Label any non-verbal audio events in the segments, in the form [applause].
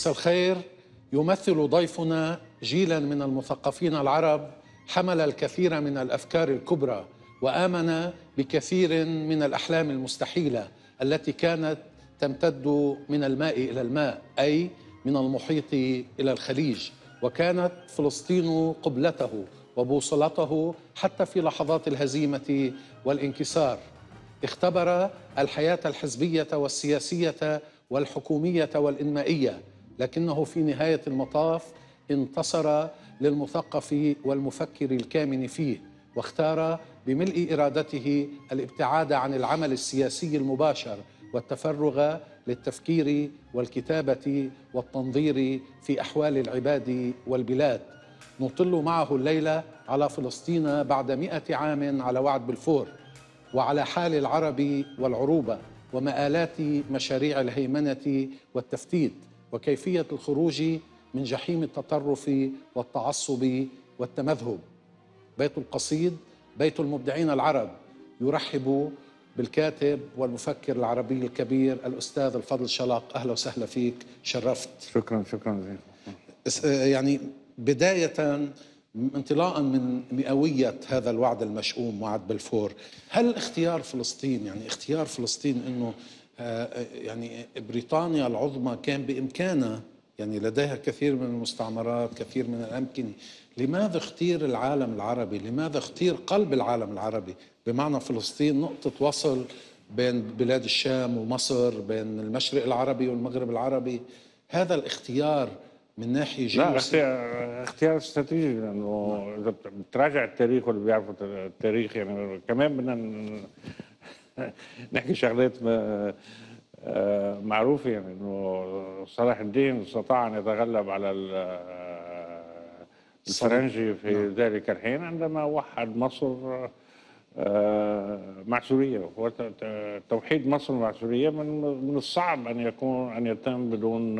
مساء الخير يمثل ضيفنا جيلا من المثقفين العرب حمل الكثير من الافكار الكبرى وامن بكثير من الاحلام المستحيله التي كانت تمتد من الماء الى الماء اي من المحيط الى الخليج وكانت فلسطين قبلته وبوصلته حتى في لحظات الهزيمه والانكسار اختبر الحياه الحزبيه والسياسيه والحكوميه والانمائيه لكنه في نهاية المطاف انتصر للمثقف والمفكر الكامن فيه واختار بملء إرادته الابتعاد عن العمل السياسي المباشر والتفرغ للتفكير والكتابة والتنظير في أحوال العباد والبلاد نطل معه الليلة على فلسطين بعد مئة عام على وعد بالفور وعلى حال العرب والعروبة ومآلات مشاريع الهيمنة والتفتيت وكيفيه الخروج من جحيم التطرف والتعصب والتمذهب. بيت القصيد بيت المبدعين العرب يرحب بالكاتب والمفكر العربي الكبير الاستاذ الفضل شلاق اهلا وسهلا فيك شرفت شكرا شكرا جزيلا يعني بدايه انطلاقا من مئويه هذا الوعد المشؤوم وعد بلفور هل اختيار فلسطين يعني اختيار فلسطين انه آه، يعني بريطانيا العظمى كان بامكانها يعني لديها كثير من المستعمرات كثير من الامكنه لماذا اختير العالم العربي لماذا اختير قلب العالم العربي بمعنى فلسطين نقطه وصل بين بلاد الشام ومصر بين المشرق العربي والمغرب العربي هذا الاختيار من ناحيه جيوسي لا اختيار استراتيجي لانه اذا بتراجع التاريخ واللي بيعرفوا التاريخ يعني كمان بدنا [laughs] نحكي شغلات آه، معروفة يعني انه صلاح الدين استطاع ان يتغلب على آه، الفرنجي في نعم. ذلك الحين عندما وحد مصر آه، مع سوريا توحيد مصر مع سوريا من من الصعب ان يكون ان يتم بدون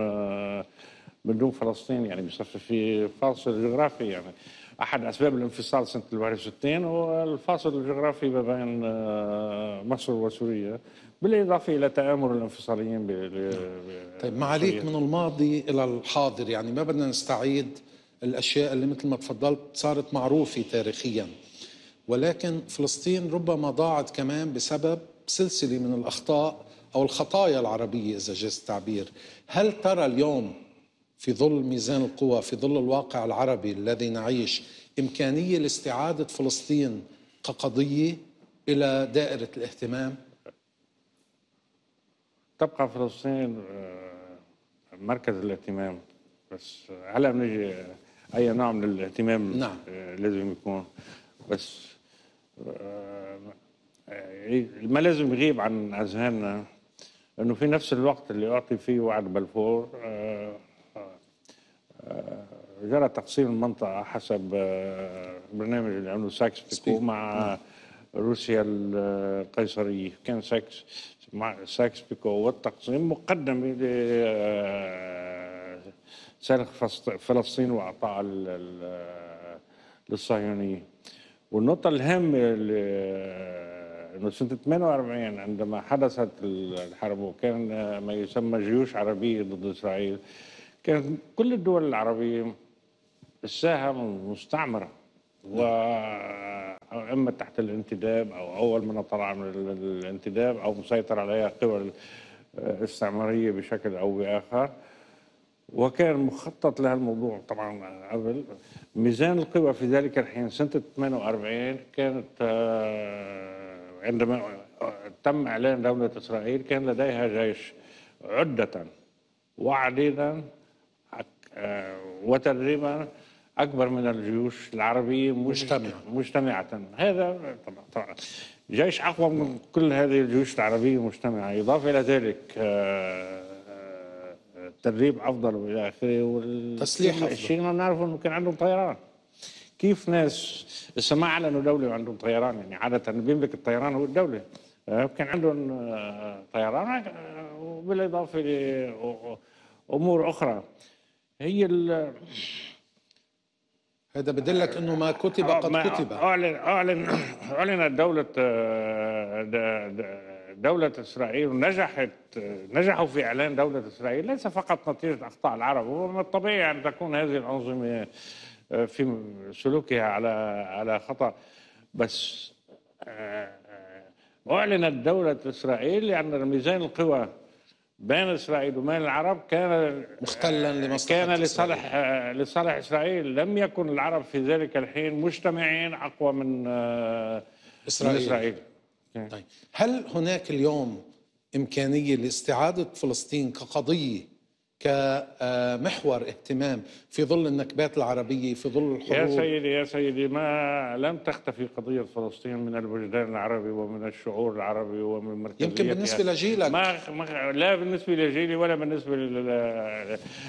بدون فلسطين يعني بصفة في فاصل جغرافي يعني احد اسباب الانفصال سنه 61 هو الفاصل الجغرافي ما بين آه، مصر وسوريا بالاضافه الى تامر الانفصاليين طيب طيب معاليك من الماضي الى الحاضر يعني ما بدنا نستعيد الاشياء اللي مثل ما تفضلت صارت معروفه تاريخيا ولكن فلسطين ربما ضاعت كمان بسبب سلسله من الاخطاء او الخطايا العربيه اذا جاز التعبير هل ترى اليوم في ظل ميزان القوى في ظل الواقع العربي الذي نعيش إمكانية لاستعادة فلسطين كقضية إلى دائرة الاهتمام؟ تبقى فلسطين آه، مركز الاهتمام بس آه، هلا بنجي آه، اي نوع من الاهتمام نعم. لازم يكون بس ما لازم يغيب عن اذهاننا انه في نفس الوقت اللي اعطي فيه وعد بلفور آه، جرى تقسيم المنطقة حسب آه، برنامج عمله ساكس بيكو مع روسيا القيصرية كان ساكس مع ساكس بيكو والتقسيم مقدم آه، لسلخ فلسطين وإعطاء للصهيونية والنقطة الهامة أنه سنة 48 عندما حدثت الحرب وكان ما يسمى جيوش عربية ضد إسرائيل كانت كل الدول العربية الساهم مستعمرة و اما تحت الانتداب او اول من طلع من الانتداب او مسيطر عليها قوى استعماريه بشكل او باخر وكان مخطط لها الموضوع طبعا قبل ميزان القوى في ذلك الحين سنه 48 كانت آه، عندما آه، تم اعلان دوله اسرائيل كان لديها جيش عده وعديدا آه، وتدريبا أكبر من الجيوش العربية مجتمعة مجتمعة هذا طبعا طبعا جيش أقوى من كل هذه الجيوش العربية مجتمعة إضافة إلى ذلك التدريب آه، آه، أفضل وإلى آخره والتسليح أفضل الشيء اللي نعرفه أنه كان عندهم طيران كيف ناس ما أعلنوا دولة وعندهم طيران يعني عادة بيملك الطيران هو الدولة كان عندهم طيران وبالإضافة لأمور أخرى هي ال هذا بدلك انه ما كتب آه، قد كتب اعلن اعلن اعلنت دوله آه، دولة اسرائيل ونجحت نجحوا في اعلان دولة اسرائيل ليس فقط نتيجة اخطاء العرب ومن الطبيعي ان تكون هذه الانظمة آه، في سلوكها على على خطأ بس اعلنت دولة اسرائيل لان يعني ميزان القوى بين اسرائيل وبين العرب كان مختلا لمصلحه كان لصالح إسرائيل. لصالح اسرائيل لم يكن العرب في ذلك الحين مجتمعين اقوى من آه، اسرائيل, من إسرائيل. طيب هل هناك اليوم امكانيه لاستعاده فلسطين كقضيه كمحور اهتمام في ظل النكبات العربية في ظل الحروب يا سيدي يا سيدي ما لم تختفي قضية فلسطين من الوجدان العربي ومن الشعور العربي ومن مركزية يمكن بالنسبة لجيلك ما, ما لا بالنسبة لجيلي ولا بالنسبة ل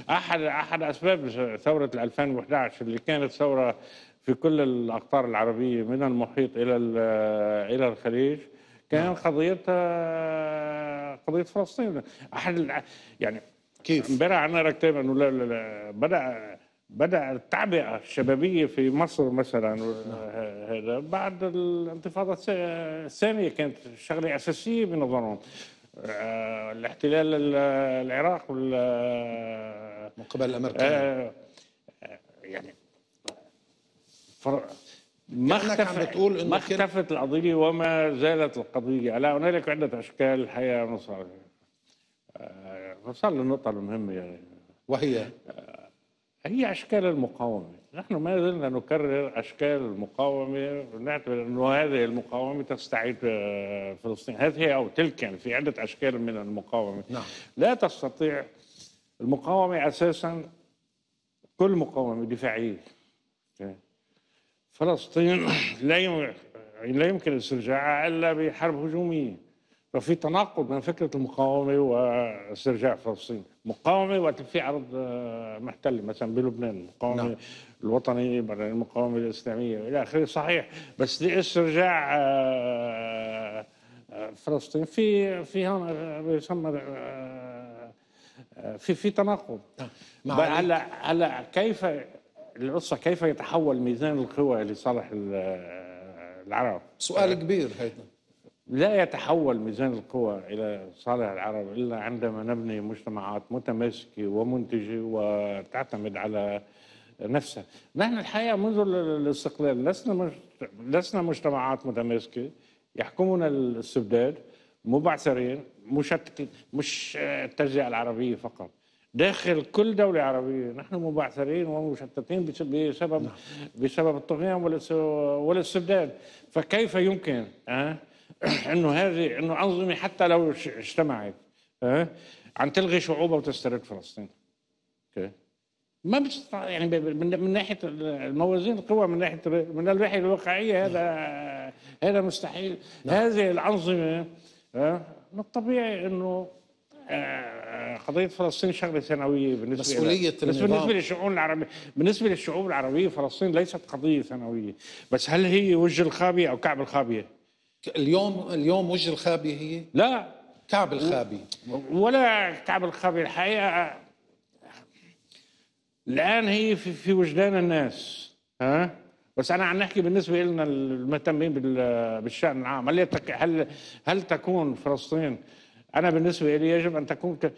أحد أحد أسباب ثورة 2011 اللي كانت ثورة في كل الأقطار العربية من المحيط إلى إلى الخليج كان نعم. قضية قضية فلسطين أحد يعني كيف؟ امبارح عنا راك انه لا لا لا بدا بدا التعبئه الشبابيه في مصر مثلا نعم. هذا بعد الانتفاضه الثانيه كانت شغله اساسيه بنظرهم آه، الاحتلال العراق وال من قبل الامريكان آه، آه، يعني فر... ما اختفت بتقول انه ما اختفت القضيه وما زالت القضيه على هنالك عده اشكال الحياه نصارى وصل آه، للنقطة المهمة يعني وهي آه، هي أشكال المقاومة نحن ما زلنا نكرر أشكال المقاومة ونعتبر أنه هذه المقاومة تستعيد آه، فلسطين هذه أو تلك يعني في عدة أشكال من المقاومة نعم. لا تستطيع المقاومة أساسا كل مقاومة دفاعية فلسطين لا يمكن استرجاعها إلا بحرب هجومية ففي تناقض بين فكره المقاومه واسترجاع فلسطين، مقاومه وقت في عرض آه، محتل مثلا بلبنان، المقاومه نعم. الوطنيه بعدين المقاومه الاسلاميه والى اخره صحيح بس استرجاع آه، آه، فلسطين في في هون يسمى في في تناقض نعم. هلا هلا كيف القصه كيف يتحول ميزان القوى لصالح العرب سؤال كبير هيدا لا يتحول ميزان القوى إلى صالح العرب إلا عندما نبني مجتمعات متماسكة ومنتجة وتعتمد على نفسها نحن الحقيقة منذ الاستقلال لسنا لسنا مجتمعات متماسكة يحكمنا الاستبداد مبعثرين مشتتين مش التجزئة العربية فقط داخل كل دولة عربية نحن مبعثرين ومشتتين بسبب نعم. بسبب الطغيان والاستبداد فكيف يمكن أه؟ [clears throat] انه هذه انه انظمه حتى لو اجتمعت أه؟ عم تلغي شعوبها وتسترد فلسطين ما بتستطيع يعني من ناحيه الموازين القوى من ناحيه من الناحيه الواقعيه هذا نعم. هذا مستحيل نعم. هذه الانظمه من الطبيعي انه آه، آه، قضية فلسطين شغلة ثانوية بالنسبة مسؤولية بس بالنسبة للشؤون العربية بالنسبة للشعوب العربية فلسطين ليست قضية ثانوية بس هل هي وجه الخابية أو كعب الخابية؟ اليوم اليوم وجه الخابي هي لا كعب الخابي ولا كعب الخابي الحقيقه الان هي في, في وجدان الناس ها بس انا عم نحكي بالنسبه لنا المهتمين بالشان العام هل يتك... هل هل تكون فلسطين انا بالنسبه لي يجب ان تكون ك...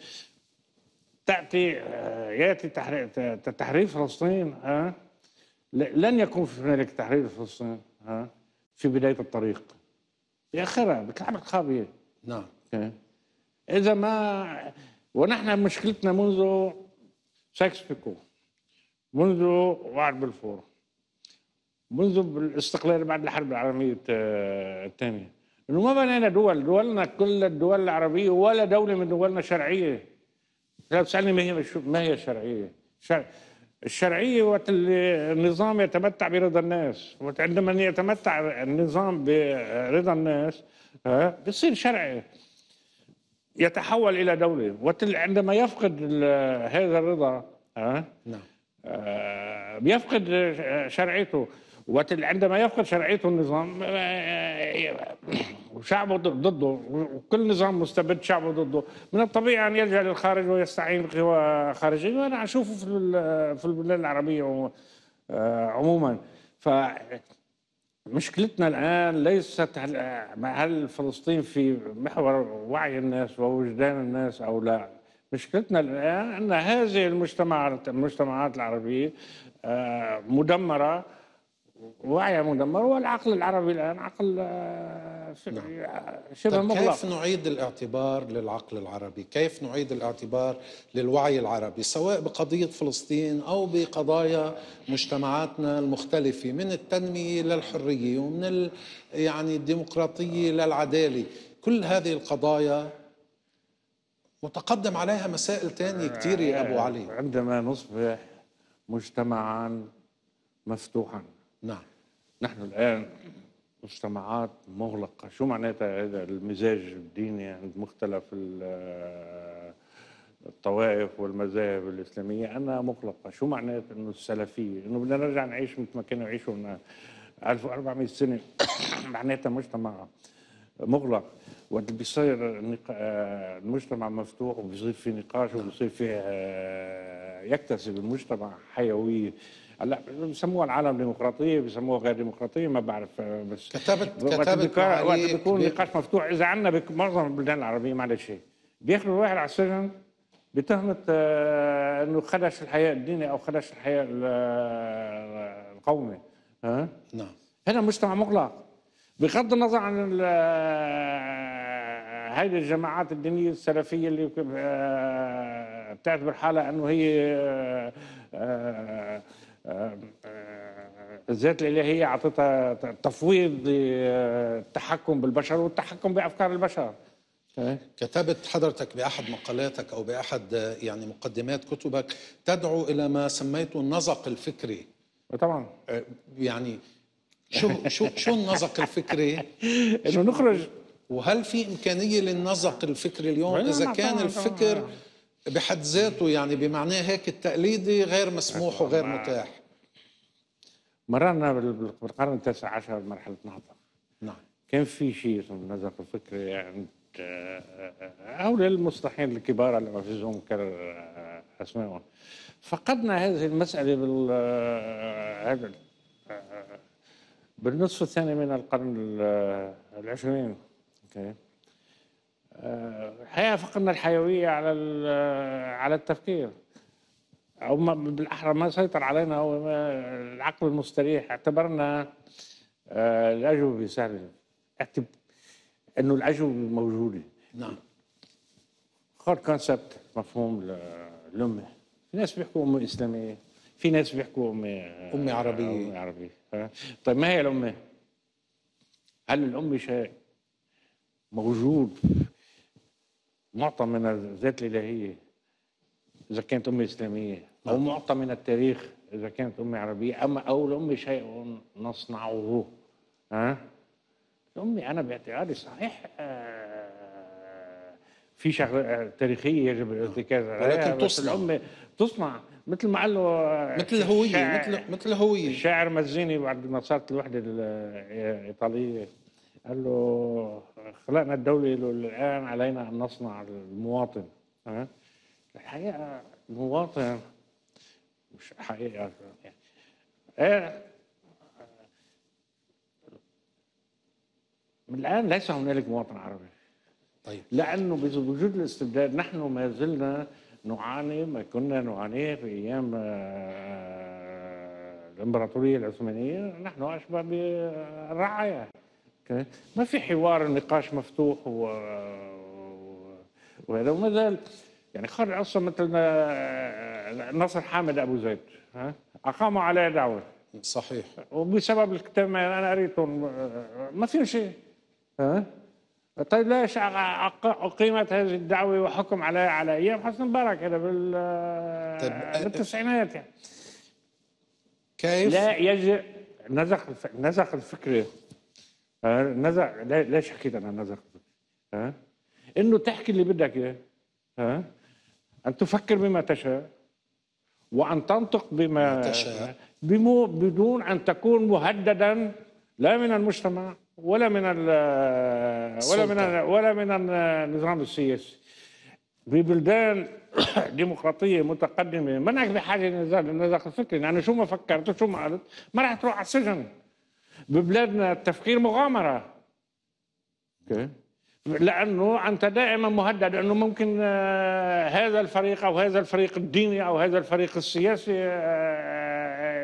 تاتي آه، ياتي تحرير تحرير فلسطين ها لن يكون هنالك تحرير فلسطين ها في بدايه الطريق يا بك بتلعبك خاويه نعم اذا ما ونحن مشكلتنا منذ ساكس بيكو منذ وعد بالفور منذ الاستقلال بعد الحرب العالميه الثانيه انه ما بنينا دول دولنا كل الدول العربيه ولا دوله من دولنا شرعيه لا تسالني ما هي ما هي شرعيه شرع الشرعية وقت النظام يتمتع برضا الناس وقت عندما يتمتع النظام برضا الناس بصير شرعي يتحول إلى دولة وقت عندما يفقد هذا الرضا نعم بيفقد آه، شرعيته وعندما يفقد شرعيته النظام وشعبه آه، آه، آه، ضده وكل نظام مستبد شعبه ضده من الطبيعي أن يلجأ للخارج ويستعين بقوى خارجية وأنا أشوفه في في البلاد العربية عموما ف مشكلتنا الآن ليست هل فلسطين في محور وعي الناس ووجدان الناس أو لا مشكلتنا الآن أن هذه المجتمعات المجتمعات العربية مدمرة وعي مدمر والعقل العربي الان عقل آه، شبه نعم. آه، طيب، مغلق كيف نعيد الاعتبار للعقل العربي؟ كيف نعيد الاعتبار للوعي العربي سواء بقضيه فلسطين او بقضايا مجتمعاتنا المختلفه من التنميه للحريه ومن ال... يعني الديمقراطيه للعداله، كل هذه القضايا متقدم عليها مسائل ثانيه كثيره يا أبو يعني علي عندما نصبح مجتمعا مفتوحا نعم نحن الآن مجتمعات مغلقة شو معناتها هذا المزاج الديني عند مختلف الطوائف والمذاهب الإسلامية أنها مغلقة شو معناتها أنه السلفية أنه بدنا نرجع نعيش مثل ما كانوا يعيشوا 1400 سنة [coughs] معناتها مجتمع مغلق وقت بيصير المجتمع مفتوح وبيصير في نقاش وبيصير فيه آه، يكتسب المجتمع حيويه هلا بسموها العالم ديمقراطيه بسموها غير ديمقراطيه ما بعرف آه، بس كتبت كتبت وقت بيكون نقاش مفتوح اذا عندنا معظم البلدان العربيه معلش بياخذوا الواحد على السجن بتهمه آه، انه خدش الحياه الديني او خدش الحياه آه، القومي ها نعم هنا مجتمع مغلق بغض النظر عن هذه الجماعات الدينيه السلفيه اللي بتعتبر حالها انه هي الذات آه، الالهيه اعطتها تفويض التحكم بالبشر والتحكم بافكار البشر آه. كتبت حضرتك باحد مقالاتك او باحد آه، يعني مقدمات كتبك تدعو الى ما سميته النزق الفكري طبعا يعني شو شو شو النزق الفكري؟ [laughs] انه نخرج وهل في امكانيه للنزق الفكري اليوم نعم، اذا نعم، كان الفكر بحد ذاته يعني بمعناه هيك التقليدي غير مسموح وغير متاح مررنا بالقرن التاسع عشر بمرحله نهضه نعم كان في شيء اسمه نزق الفكري عند يعني، او آه، للمصلحين الكبار اللي ما زوم كرر آه، اسمائهم فقدنا هذه المساله بال آه، بالنصف الثاني من القرن العشرين اوكي الحقيقه فقدنا الحيويه على على التفكير او بالاحرى ما سيطر علينا هو العقل المستريح اعتبرنا آه، الاجوبه سهله انه الاجوبه موجوده نعم خارج كونسبت مفهوم الامه في ناس بيحكوا امه اسلاميه في ناس بيحكوا امه آه، امي عربيه امي عربيه طيب ما هي الامه؟ هل الامه شيء موجود معطى من الذات الإلهية إذا كانت أمي إسلامية نعم. أو معطى من التاريخ إذا كانت أمي عربية أما أو لامي شيء نصنعه ها أمي أنا باعتقادي صحيح آه، في شغله تاريخيه يجب الارتكاز عليها ولكن تصنع الام تصنع مثل ما قال له مثل الهويه مثل مثل الهويه الشاعر مزيني بعد ما صارت الوحده الايطاليه قال له خلقنا الدولي الآن علينا أن نصنع المواطن ها الحقيقة المواطن مش حقيقة يعني إيه الآن ليس هنالك مواطن عربي طيب لأنه بوجود الاستبداد نحن ما زلنا نعاني ما كنا نعانيه في أيام آه، آه، الإمبراطورية العثمانية نحن أشبه بالرعاية ما في حوار نقاش مفتوح و... وهذا وما زال يعني خرج اصلا مثل نصر حامد ابو زيد ها اقاموا عليه دعوه صحيح وبسبب الكتاب انا قريته ما في شيء ها طيب ليش اقيمت هذه الدعوه وحكم عليها على ايام حسن مبارك هذا بال طيب آه، بالتسعينات يعني كيف؟ لا يجب نزخ الف... نزخ الفكره نزع ليش حكيت انا نزع ها انه تحكي اللي بدك اياه ها ان تفكر بما تشاء وان تنطق بما تشاء بمو بدون ان تكون مهددا لا من المجتمع ولا من ولا من ولا من النظام السياسي ببلدان [coughs] ديمقراطيه متقدمه منك بحاجه للنزاع للنزاع الفكري يعني شو ما فكرت وشو ما قلت ما راح تروح على السجن ببلادنا التفكير مغامرة لأنه أنت دائما مهدد أنه ممكن آه، هذا الفريق أو هذا الفريق الديني أو هذا الفريق السياسي آه،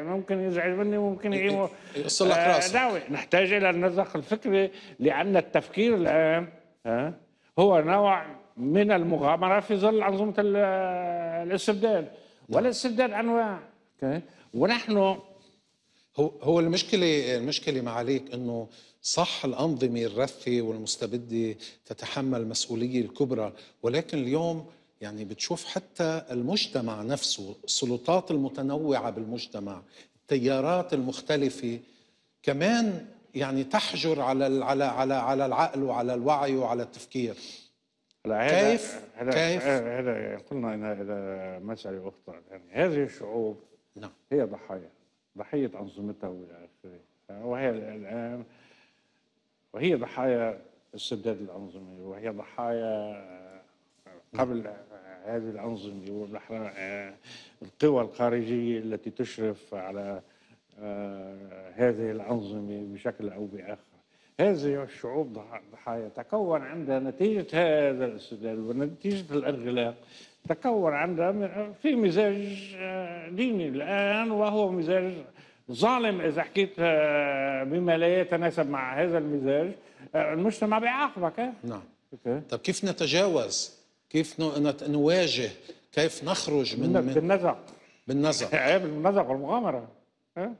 آه، ممكن يزعج مني وممكن يصلح يوصل راسك نحتاج إلى النزق الفكري لأن التفكير الآن هو نوع من المغامرة في ظل أنظمة الاستبداد نعم. والاستبداد أنواع ونحن هو هو المشكله المشكله معاليك انه صح الانظمه الرثه والمستبده تتحمل المسؤوليه الكبرى ولكن اليوم يعني بتشوف حتى المجتمع نفسه السلطات المتنوعه بالمجتمع التيارات المختلفه كمان يعني تحجر على على على على العقل وعلى الوعي وعلى التفكير هلا كيف هلا كيف هلا قلنا انها الى مساله اخرى يعني هذه الشعوب نعم هي ضحايا ضحية أنظمتها وإلى آخره وهي الآن وهي ضحايا استبداد الأنظمة وهي ضحايا قبل هذه الأنظمة ونحن القوى الخارجية التي تشرف على آه، هذه الأنظمة بشكل أو بآخر هذه الشعوب ضحايا تكون عندها نتيجة هذا الاستبداد ونتيجة الانغلاق تكون عندها في مزاج آه، ديني الآن وهو مزاج ظالم إذا حكيت آه، بما لا يتناسب مع هذا المزاج آه، المجتمع بيعاقبك نعم طب كيف نتجاوز كيف نواجه كيف نخرج من, بالنزق بالنزق بالنزق [laughs] إيه، بالنزق والمغامرة إيه؟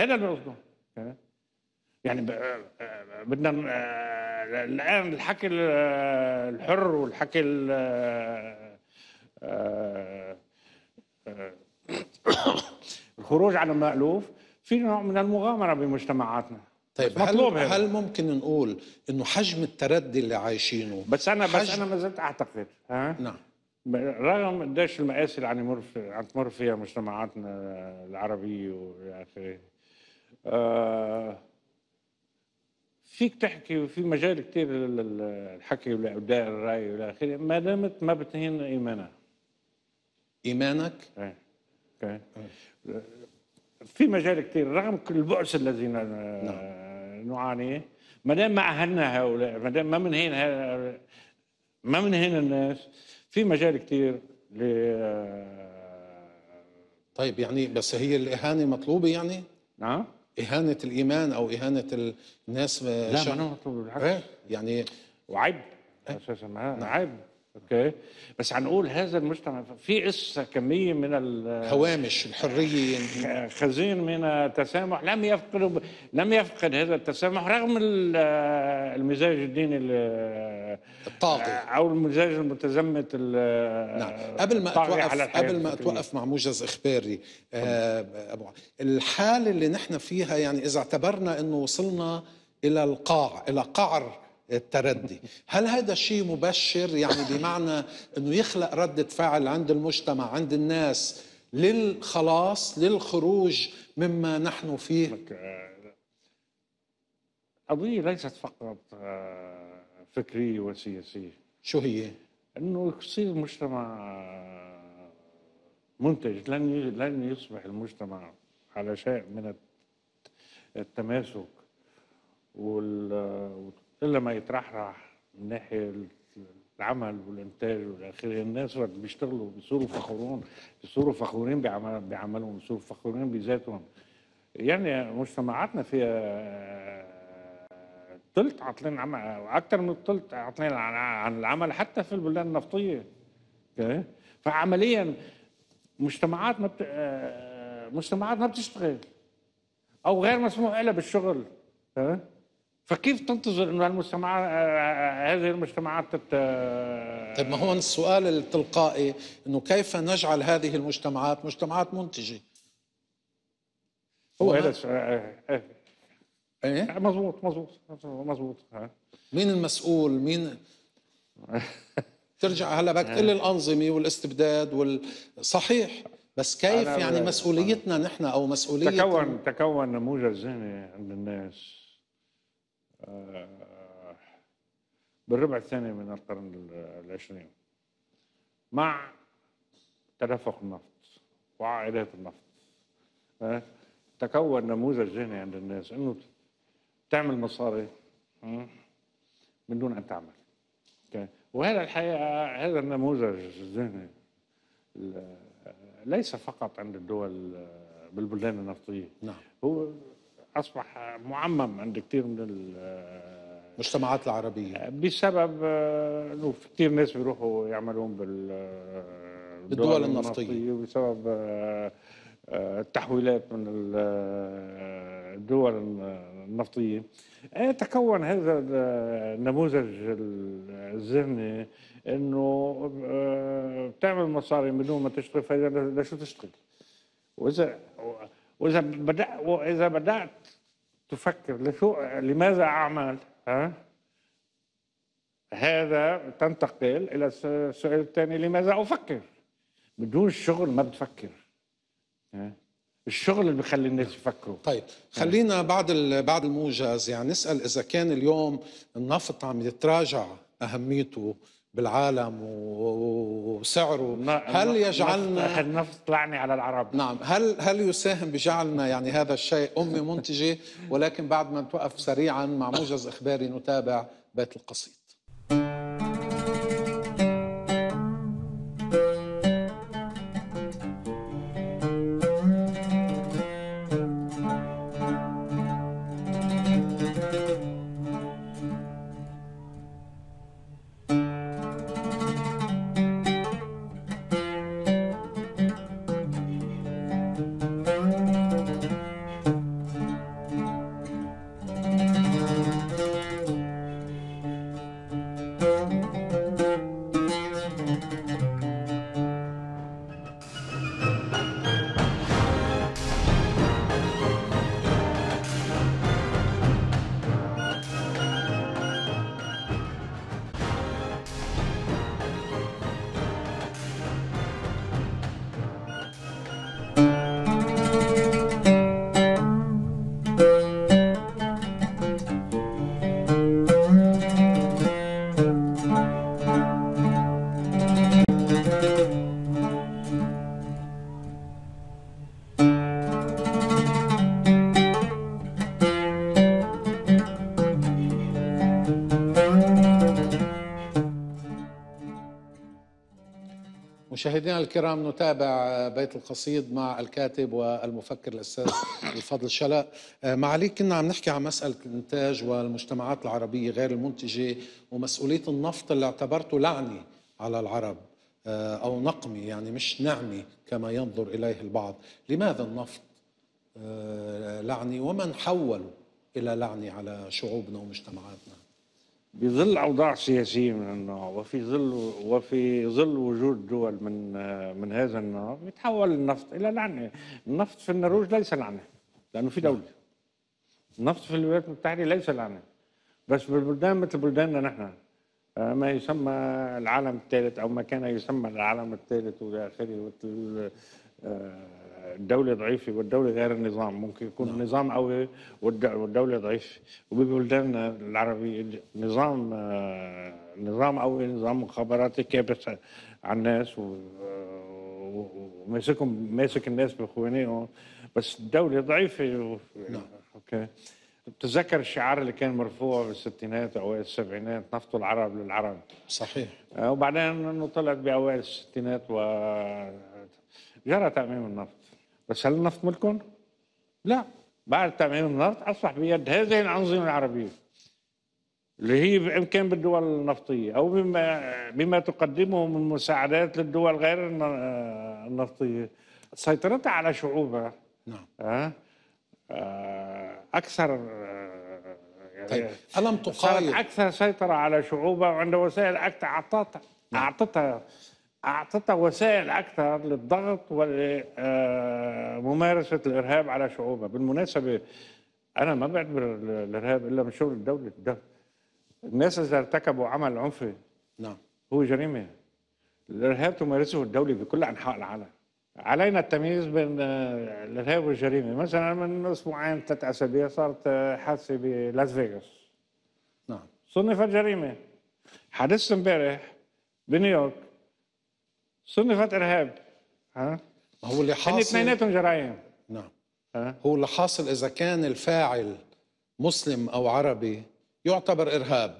هذا اللي قصده إيه؟ يعني بدنا الآن الحكي الحر والحكي آه، آه، [coughs] الخروج عن المألوف في نوع من المغامرة بمجتمعاتنا طيب هل هل ممكن نقول انه حجم التردي اللي عايشينه بس انا بس انا ما زلت اعتقد ها نعم رغم قديش المآسي اللي عم يمر عم تمر فيها مجتمعاتنا العربية والى اخره آه فيك تحكي وفي مجال كثير للحكي والابداع الراي والى اخره ما دامت ما بتهين ايمانك ايمانك إيه، إيه. في مجال كثير رغم كل البؤس الذي نعم. نعانيه ما دام ما اهلنا هؤلاء ما دام ما منهين ما منهين الناس في مجال كثير ل طيب يعني بس هي الإهانة مطلوبة يعني؟ نعم إهانة الإيمان أو إهانة الناس لا ما مطلوبة بالعكس إيه، يعني وعيب أساسا ما نعم. عيب اوكي بس هنقول هذا المجتمع في اسا كميه من الهوامش الحريه آه، خزين من التسامح لم يفقد لم يفقد هذا التسامح رغم آه، المزاج الديني آه، الطاغي او المزاج المتزمت نعم قبل ما اتوقف قبل ما اتوقف مع موجز اخباري ابو الحاله اللي نحن فيها يعني اذا اعتبرنا انه وصلنا الى القاع الى قعر التردي هل هذا شيء مبشر يعني بمعنى أنه يخلق ردة فعل عند المجتمع عند الناس للخلاص للخروج مما نحن فيه آه، قضية ليست فقط آه، فكرية وسياسية شو هي؟ أنه يصير مجتمع آه، منتج لن لن يصبح المجتمع على شيء من التماسك وال إلا ما يترحرح من ناحية العمل والإنتاج اخره الناس بيشتغلوا بيصيروا فخورون بيصيروا فخورين بعملهم بيصيروا فخورين بذاتهم يعني مجتمعاتنا فيها ثلث عاطلين عمل واكثر من الثلث عاطلين عن العمل حتى في البلدان النفطيه فعمليا مجتمعات ما بت... مجتمعات ما بتشتغل او غير مسموح لها بالشغل فكيف تنتظر انه المجتمع آه، آه، آه، هذه المجتمعات تت... طيب ما هون السؤال التلقائي انه كيف نجعل هذه المجتمعات مجتمعات منتجه؟ هو هذا ايه ايه مضبوط مضبوط مضبوط مين المسؤول؟ مين [laughs] ترجع هلا بدك تقول الانظمه والاستبداد وال صحيح بس كيف يعني مسؤوليتنا نحن او مسؤوليه تكون تكون نموذج ذهني عند الناس آه، بالربع الثاني من القرن العشرين مع تدفق النفط وعائدات النفط آه، تكون نموذج ذهني عند الناس انه تعمل مصاري آه، من دون ان تعمل وهذا الحقيقه هذا النموذج الذهني ليس فقط عند الدول بالبلدان النفطيه نعم هو اصبح معمم عند كثير من المجتمعات العربيه بسبب آه، انه في كثير ناس بيروحوا يعملون بال آه، بالدول النفطيه وبسبب آه، التحويلات من الدول النفطيه تكون هذا النموذج الذهني انه بتعمل مصاري من دون ما تشتغل فاذا لشو تشتغل؟ واذا واذا بدأ واذا بدات تفكر لشو لماذا أعمل ها؟ هذا تنتقل إلى السؤال الثاني لماذا أفكر بدون الشغل ما بتفكر ها؟ الشغل اللي بخلي الناس يفكروا طيب خلينا بعد بعد الموجز يعني نسال اذا كان اليوم النفط عم يتراجع اهميته بالعالم وسعره نعم، نعم. هل يجعلنا النفط طلعني على العرب نعم هل هل يساهم بجعلنا يعني هذا الشيء أمة [laughs] منتجة ولكن بعد ما نتوقف سريعا مع موجز إخباري نتابع بيت القصيد مشاهدينا الكرام نتابع آه، بيت القصيد مع الكاتب والمفكر الاستاذ الفضل شلاء آه، معالي كنا عم نحكي عن مساله الانتاج والمجتمعات العربيه غير المنتجه ومسؤوليه النفط اللي اعتبرته لعنه على العرب آه، او نقمه يعني مش نعمه كما ينظر اليه البعض، لماذا النفط لعنه ومن حوله الى لعنه على شعوبنا ومجتمعاتنا؟ بظل اوضاع سياسيه من النوع وفي ظل وفي ظل وجود دول من من هذا النوع يتحول النفط الى لعنه، النفط في النرويج ليس لعنه لانه في دوله. النفط في الولايات المتحده ليس لعنه بس بالبلدان مثل بلداننا نحن آه، ما يسمى العالم الثالث او ما كان يسمى العالم الثالث والى اخره آه، الدوله ضعيفه والدوله غير النظام ممكن يكون نعم. نظام قوي والدوله ضعيفه وببلداننا العربيه نظام آه، نظام قوي نظام مخابراتي كابس على الناس وماسكهم ماسك الناس بخوانيهم بس الدوله ضعيفه و... نعم اوكي بتتذكر الشعار اللي كان مرفوع بالستينات اوائل السبعينات نفط العرب للعرب صحيح آه، وبعدين انه طلعت باوائل الستينات و جرى تاميم النفط بس هل النفط ملكهم؟ لا بعد تأمين النفط اصبح بيد هذه الانظمه العربيه اللي هي بامكان بالدول النفطيه او بما بما تقدمه من مساعدات للدول غير النفطيه سيطرتها على شعوبها نعم آه، اكثر آه، يعني طيب الم تقايض اكثر سيطره على شعوبها وعند وسائل اعطتها نعم. اعطتها اعطتها وسائل أكثر للضغط ولممارسة الإرهاب على شعوبها بالمناسبة أنا ما بعتبر الإرهاب إلا من شغل الدولة ده الناس إذا ارتكبوا عمل عنفي نعم هو جريمة الإرهاب تمارسه الدولة بكل أنحاء العالم علينا التمييز بين الإرهاب والجريمة مثلا من أسبوعين ثلاث أسابيع صارت حادثة بلاس فيغاس نعم صنفت جريمة حادثة امبارح بنيويورك صنفت ارهاب ها ما هو اللي حاصل اثنيناتهم جرائم نعم ها؟ هو اللي حاصل اذا كان الفاعل مسلم او عربي يعتبر ارهاب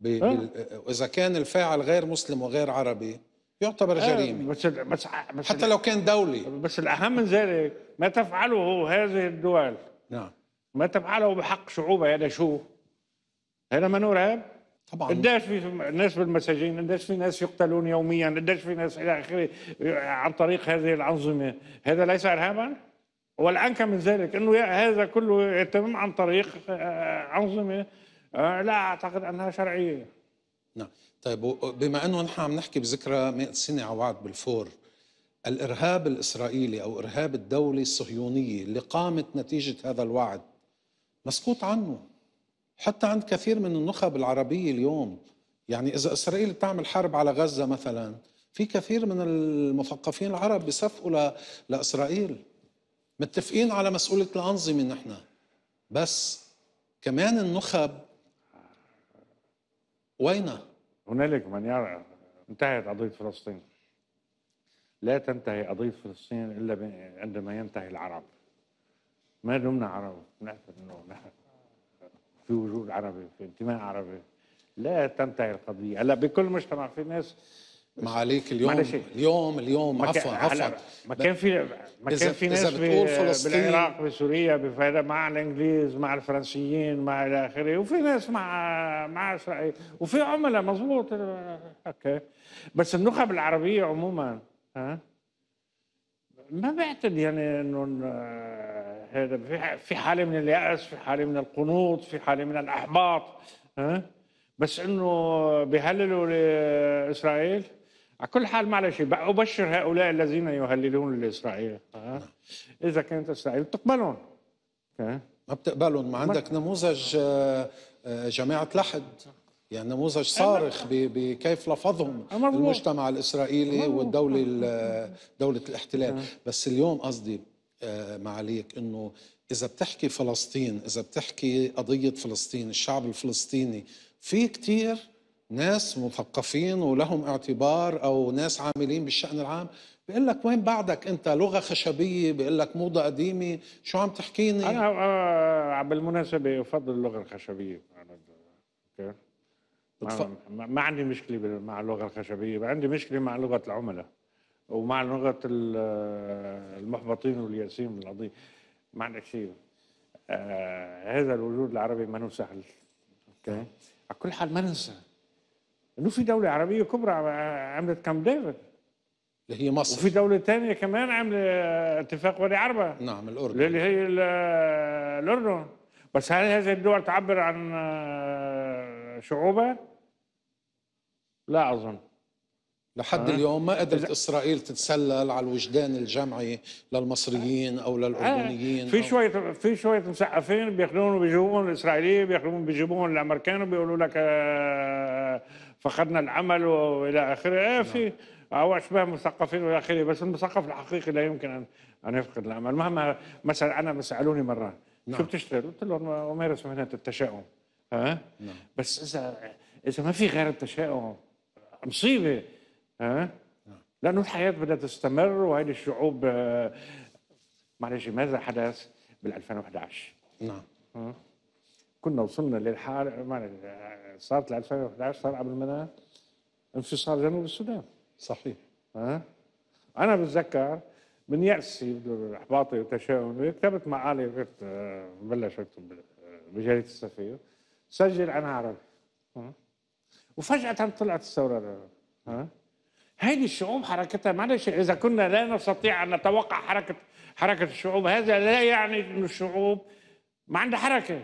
ب... بال... اذا كان الفاعل غير مسلم وغير عربي يعتبر جريمه بس بس بس حتى لو كان دولي بس الاهم من ذلك ما تفعله هذه الدول نعم ما تفعله بحق شعوبها هذا شو؟ هذا من ارهاب؟ طبعا قداش في ناس بالمساجين قداش في ناس يقتلون يوميا قداش في ناس الى اخره عن طريق هذه الانظمه هذا ليس ارهابا والانكى من ذلك انه هذا كله يتم عن طريق آه، انظمه آه، لا اعتقد انها شرعيه نعم طيب بما انه نحن عم نحكي بذكرى 100 سنه على وعد بالفور الارهاب الاسرائيلي او ارهاب الدوله الصهيونيه اللي قامت نتيجه هذا الوعد مسقوط عنه حتى عند كثير من النخب العربية اليوم يعني إذا إسرائيل تعمل حرب على غزة مثلا في كثير من المثقفين العرب بيصفقوا لإسرائيل متفقين على مسؤولية الأنظمة نحن بس كمان النخب وينها؟ هنالك من يرى انتهت قضية فلسطين لا تنتهي قضية فلسطين إلا عندما ينتهي العرب ما دمنا عرب نحن في وجود عربي في انتماء عربي لا تنتهي القضيه هلا بكل مجتمع في ناس ما عليك اليوم معلش اليوم اليوم عفوا عفوا ما كان في ما كان في ناس بالعراق بسوريا بفايدة مع الانجليز مع الفرنسيين مع الى اخره وفي ناس مع مع اسرائيل وفي عملاء مضبوط اوكي بس النخب العربيه عموما ها ما بعتقد يعني انهم آه، هذا في حاله من الياس في حاله من القنوط في حاله من الاحباط ها بس انه بيهللوا لاسرائيل على كل حال معلش ابشر هؤلاء الذين يهللون لاسرائيل اذا كانت اسرائيل تقبلهم ما بتقبلهم ما عندك نموذج آه، آه، جماعه لحد يعني نموذج صارخ بكيف لفظهم المجتمع الاسرائيلي والدوله دوله الاحتلال بس اليوم قصدي آه، معاليك انه اذا بتحكي فلسطين اذا بتحكي قضيه فلسطين الشعب الفلسطيني في كتير ناس مثقفين ولهم اعتبار او ناس عاملين بالشان العام بيقول لك وين بعدك انت لغه خشبيه بيقول لك موضه قديمه شو عم تحكيني انا آه، بالمناسبه افضل اللغه الخشبيه اوكي ما عندي مشكله مع اللغه الخشبيه عندي مشكله مع لغه العملاء ومع لغه المحبطين والياسين العظيم مع العشيره آه هذا الوجود العربي ما سهل اوكي على كل حال ما ننسى انه في دوله عربيه كبرى عملت كام ديفيد اللي هي مصر وفي دولة ثانية كمان عمل اتفاق ولي عربة نعم الأردن اللي هي الأردن بس هل هذه الدول تعبر عن آه، شعوبها؟ لا أظن لحد أه؟ اليوم ما قدرت إذا... اسرائيل تتسلل على الوجدان الجمعي للمصريين او للاردنيين آه. في أو... شويه في شويه مثقفين بياخذون وبيجيبوهم الاسرائيليين بياخذون بيجيبوهم الامريكان وبيقولوا لك آه فقدنا العمل والى اخره آه نعم. في او اشباه مثقفين والى اخره بس المثقف الحقيقي لا يمكن ان ان يفقد العمل مهما مثلا انا سالوني مره نعم. شو بتشتغل؟ قلت لهم امارس مهنه التشاؤم ها نعم. بس اذا اذا ما في غير التشاؤم مصيبه ها لانه الحياه بدها تستمر وهذه الشعوب آه، معلش ماذا حدث بال 2011 نعم كنا وصلنا للحال معلش آه، صارت 2011 صار قبل منا انفصال جنوب السودان صحيح ها انا بتذكر من يأسي احباطي وتشاؤمي كتبت مقالي كنت آه، بلش اكتب بجريده السفير سجل انا عربي وفجاه طلعت الثوره ها هذه الشعوب حركتها معلش اذا كنا لا نستطيع ان نتوقع حركه حركه الشعوب هذا لا يعني ان الشعوب ما عندها حركه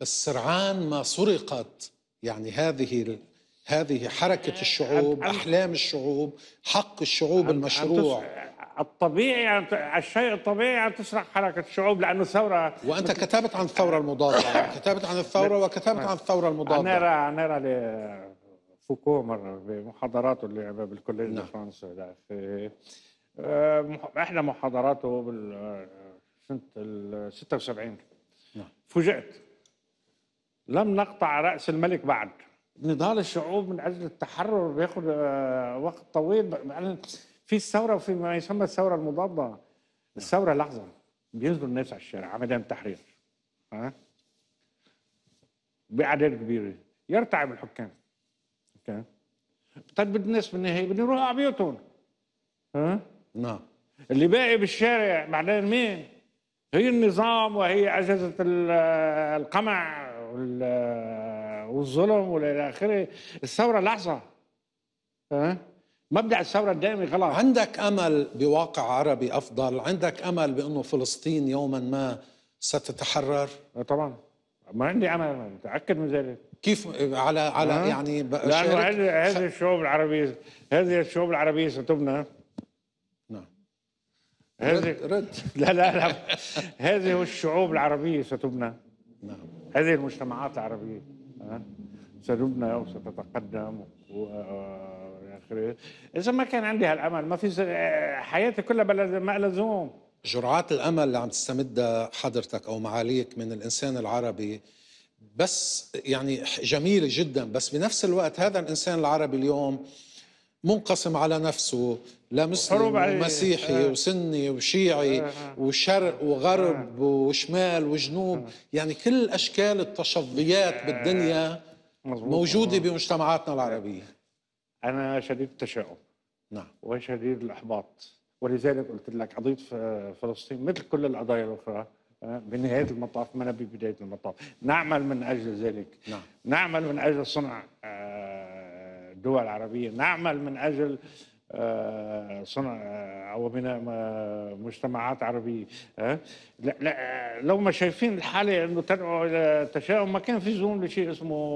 بس سرعان ما سرقت يعني هذه هذه حركه الشعوب احلام الشعوب حق الشعوب المشروع الطبيعي الشيء الطبيعي ان تسرق حركه الشعوب لانه ثوره وانت كتبت عن الثوره المضاده كتبت عن الثوره وكتبت عن الثوره المضاده نرى نرى فوكو مره بمحاضراته اللي عملها بالكلية نعم. فرنسا في آه، احدى محاضراته بال سنه ال 76 نعم فوجئت لم نقطع راس الملك بعد نضال الشعوب من اجل التحرر بياخذ آه، وقت طويل في الثوره وفي ما يسمى الثوره المضاده نعم. الثوره لحظه بينزلوا الناس على الشارع عمدان تحرير ها أه؟ باعداد كبيره يرتعب الحكام كان طيب الناس بالنهايه بدهم يروحوا على بيوتهم ها نعم اللي باقي بالشارع بعدين مين هي النظام وهي اجهزه القمع والظلم والى اخره الثوره لحظه ها مبدا الثوره الدائمه خلاص عندك امل بواقع عربي افضل عندك امل بانه فلسطين يوما ما ستتحرر طبعا ما عندي امل متاكد من ذلك كيف على على آه؟ يعني لانه هذه الشعوب العربيه هذه الشعوب العربيه ستبنى نعم هذه رد [laughs] لا لا لا هذه الشعوب العربيه ستبنى نعم هذه المجتمعات العربيه آه؟ ستبنى آه، وستتقدم والى آه، اخره اذا ما كان عندي هالامل ما في آه، حياتي كلها بلا ما لزوم جرعات الامل اللي عم تستمدها حضرتك او معاليك من الانسان العربي بس يعني جميله جدا بس بنفس الوقت هذا الانسان العربي اليوم منقسم على نفسه لا مسلم ومسيحي آه. وسني وشيعي آه،, آه. وشرق وغرب آه. وشمال وجنوب آه. يعني كل اشكال التشظيات آه. بالدنيا مزبوط. موجوده آه. بمجتمعاتنا العربيه انا شديد التشاؤم نعم وشديد الاحباط ولذلك قلت لك قضيه فلسطين مثل كل القضايا الاخرى آه، بنهايه المطاف ما بداية المطاف نعمل من اجل ذلك نعم. نعمل من اجل صنع آه، دول عربيه نعمل من اجل آه، صنع او بناء مجتمعات عربيه لا, لا لو ما شايفين الحاله انه تدعو الى تشاؤم ما كان في زوم لشيء اسمه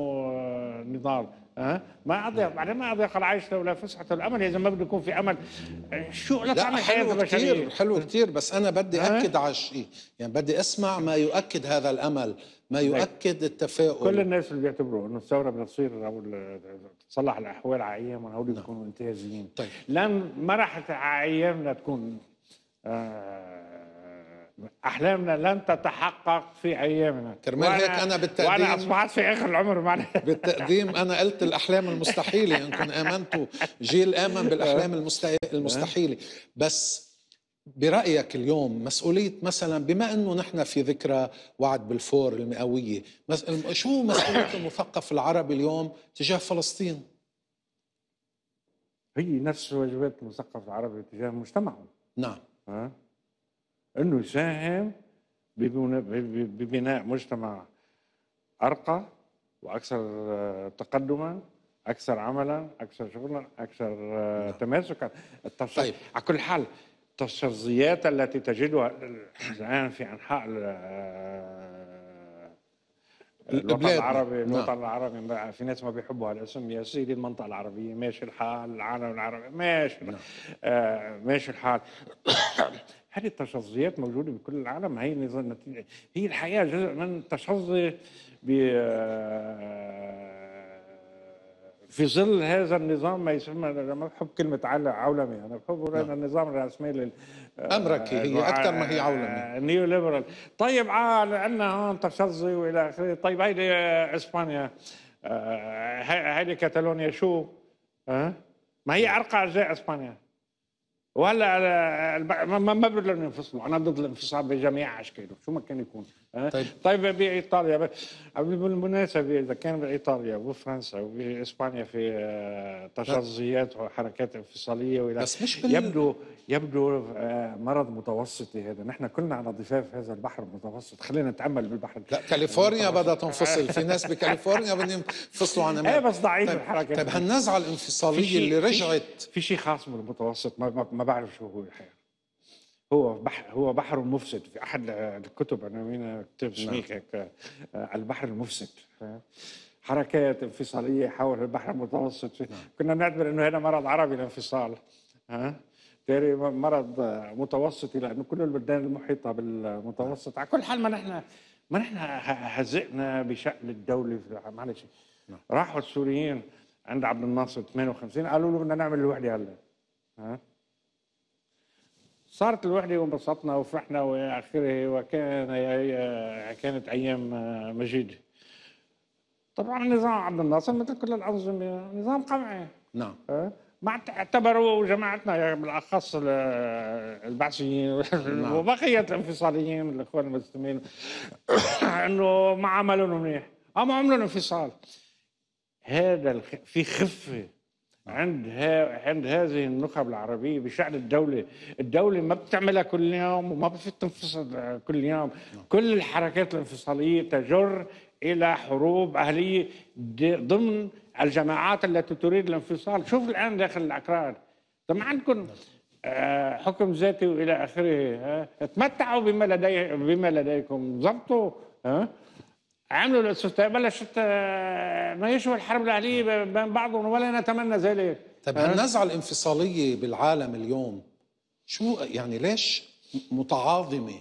نضال أه؟ ما اضيق بعدين ما اضيق العيش لولا فسحه الامل اذا ما بده يكون في امل شو لك تعمل حياة البشريه كثير حلو كثير بس انا بدي اكد على شيء يعني بدي اسمع ما يؤكد هذا الامل ما طيب. يؤكد التفاؤل كل الناس اللي بيعتبروا انه الثوره بتصير او تصلح الاحوال على ايامنا هول بيكونوا نعم. انتهازيين طيب لان ما راح ايامنا تكون آه احلامنا لن تتحقق في ايامنا كرمال هيك انا بالتقديم وانا اصبحت في اخر العمر معنا بالتقديم انا قلت الاحلام المستحيله يمكن امنتوا جيل امن بالاحلام المستحيله بس برأيك اليوم مسؤولية مثلا بما أنه نحن في ذكرى وعد بالفور المئوية شو مسؤولية المثقف العربي اليوم تجاه فلسطين؟ هي نفس واجبات المثقف العربي تجاه مجتمعه نعم أه؟ انه يساهم ببناء مجتمع ارقى واكثر آه، تقدما اكثر عملا اكثر شغلا اكثر آه، نعم. تماسكا طيب على كل حال التشظيات التي تجدها الان في انحاء آه، الوطن العربي نعم. الوطن العربي في ناس ما بيحبوا هالاسم يا سيدي المنطقه العربيه ماشي الحال العالم العربي ماشي نعم. آه ماشي الحال هذه التشظيات موجوده بكل العالم هي نتيجة هي الحقيقه جزء من التشظي في ظل هذا النظام ما يسمى ما بحب كلمه عولمي انا بحب نعم. النظام الرسمي لل امركي هي اكثر ما هي عولمي النيو ليبرال طيب عندنا آه، هون تشظي والى اخره طيب هيدي آه، اسبانيا آه، هيدي كاتالونيا شو؟ ها؟ ما هي نعم. ارقى اجزاء اسبانيا وهلا ما ولا مبرر للانفصال انا ضد الانفصال بجميع اشكاله شو ما كان يكون إيه؟ طيب طيب بايطاليا بالمناسبه اذا كان بايطاليا وفرنسا واسبانيا في آه، تشظيات وحركات انفصاليه والى بس مش بال... يبدو يبدو آه، مرض متوسطي هذا نحن كلنا على ضفاف هذا البحر المتوسط خلينا نتامل بالبحر لا كاليفورنيا بدها تنفصل في ناس بكاليفورنيا بدهم ينفصلوا عن امريكا ايه بس ضعيف طيب الحركه طيب هالنزعه الانفصاليه اللي رجعت في شيء خاص بالمتوسط ما, ما بعرف شو هو الحقيقه هو بحر هو بحر مفسد في احد الكتب مين كتب هيك البحر المفسد حركات انفصاليه حول البحر المتوسط نعم. كنا نعتبر انه هذا مرض عربي الانفصال ها مرض متوسطي لانه كل البلدان المحيطه بالمتوسط نعم. على كل حال ما نحن ما نحن هزئنا بشأن الدوله معلش نعم. راحوا السوريين عند عبد الناصر 58 قالوا له بدنا نعمل الوحده هلا ها صارت الوحدة وانبسطنا وفرحنا وإلى آخره وكان كانت أيام آه، مجيدة طبعا نظام عبد الناصر مثل كل الأنظمة نظام قمعي نعم ما اعتبروا جماعتنا بالاخص البعثيين نعم. وبقيه الانفصاليين الاخوان المسلمين [coughs] انه ما عملوا منيح او ما عملوا انفصال هذا في خفه عند ها عند هذه النخب العربيه بشان الدوله، الدوله ما بتعملها كل يوم وما بتنفصل كل يوم، كل الحركات الانفصاليه تجر الى حروب اهليه ضمن الجماعات التي تريد الانفصال، شوف الان داخل الأكراد طبعا ما عندكم آه، حكم ذاتي والى اخره، تمتعوا بما لدي بما لديكم، ضبطوا ها عملوا بلشت ما يشبه الحرب الاهليه بين بعضهم ولا نتمنى ذلك طيب النزعه الانفصاليه بالعالم اليوم شو يعني ليش متعاظمه؟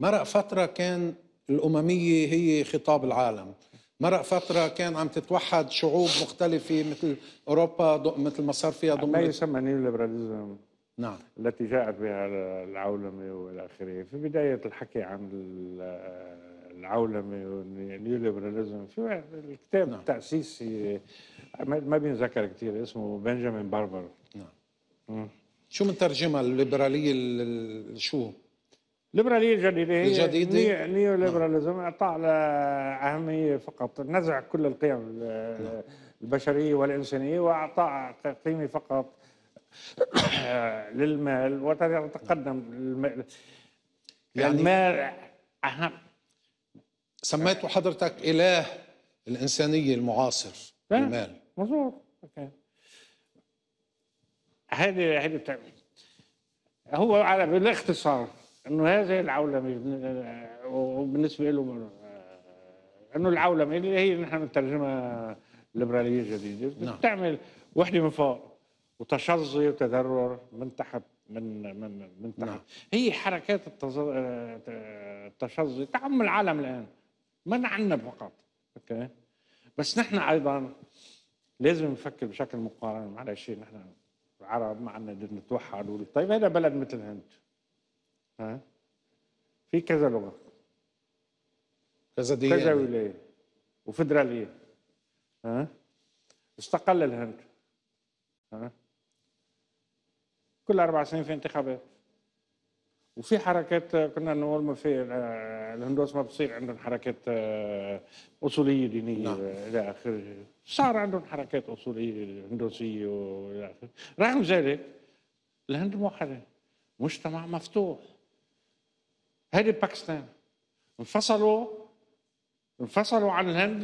مرق فتره كان الامميه هي خطاب العالم مرق فتره كان عم تتوحد شعوب مختلفه مثل اوروبا مثل ما صار فيها ضمن ما يسمى نيوليبراليزم نعم التي جاءت بها العولمة والى اخره في بدايه الحكي عن العولمة والنيوليبراليزم في الكتاب نعم. التاسيسي ما بينذكر كثير اسمه بنجامين باربر نعم شو شو مترجمها الليبراليه شو؟ الليبراليه الجديده هي الجديده نعم. نيو ليبراليزم إعطاء اهميه فقط نزع كل القيم نعم. البشريه والانسانيه واعطى قيمه فقط آه، للمال وتتقدم يعني المال أهم سميته حضرتك إله الإنسانية المعاصر المال مظبوط هذه هذه هو على بالاختصار انه هذه العولمه وبالنسبه له آه، انه العولمه اللي هي نحن بنترجمها الليبراليه الجديده نعم. بتعمل وحده من فوق وتشظي وتذرر من تحت من من من تحت نعم. هي حركات آه، التشظي تعم العالم الان من عندنا فقط اوكي بس نحن ايضا لازم نفكر بشكل مقارن معلش نحن العرب ما عندنا نتوحد طيب هذا بلد مثل الهند ها في كذا لغه كذا دين كذا ولايه وفدراليه ها استقل الهند ها كل اربع سنين في انتخابات وفي حركات آه، كنا نقول ما في آه، الهندوس ما بتصير عندهم حركات آه، اصوليه دينيه نعم. الى اخره صار عندهم حركات اصوليه هندوسيه والى اخره رغم ذلك الهند موحده مجتمع مفتوح هذه باكستان انفصلوا انفصلوا عن الهند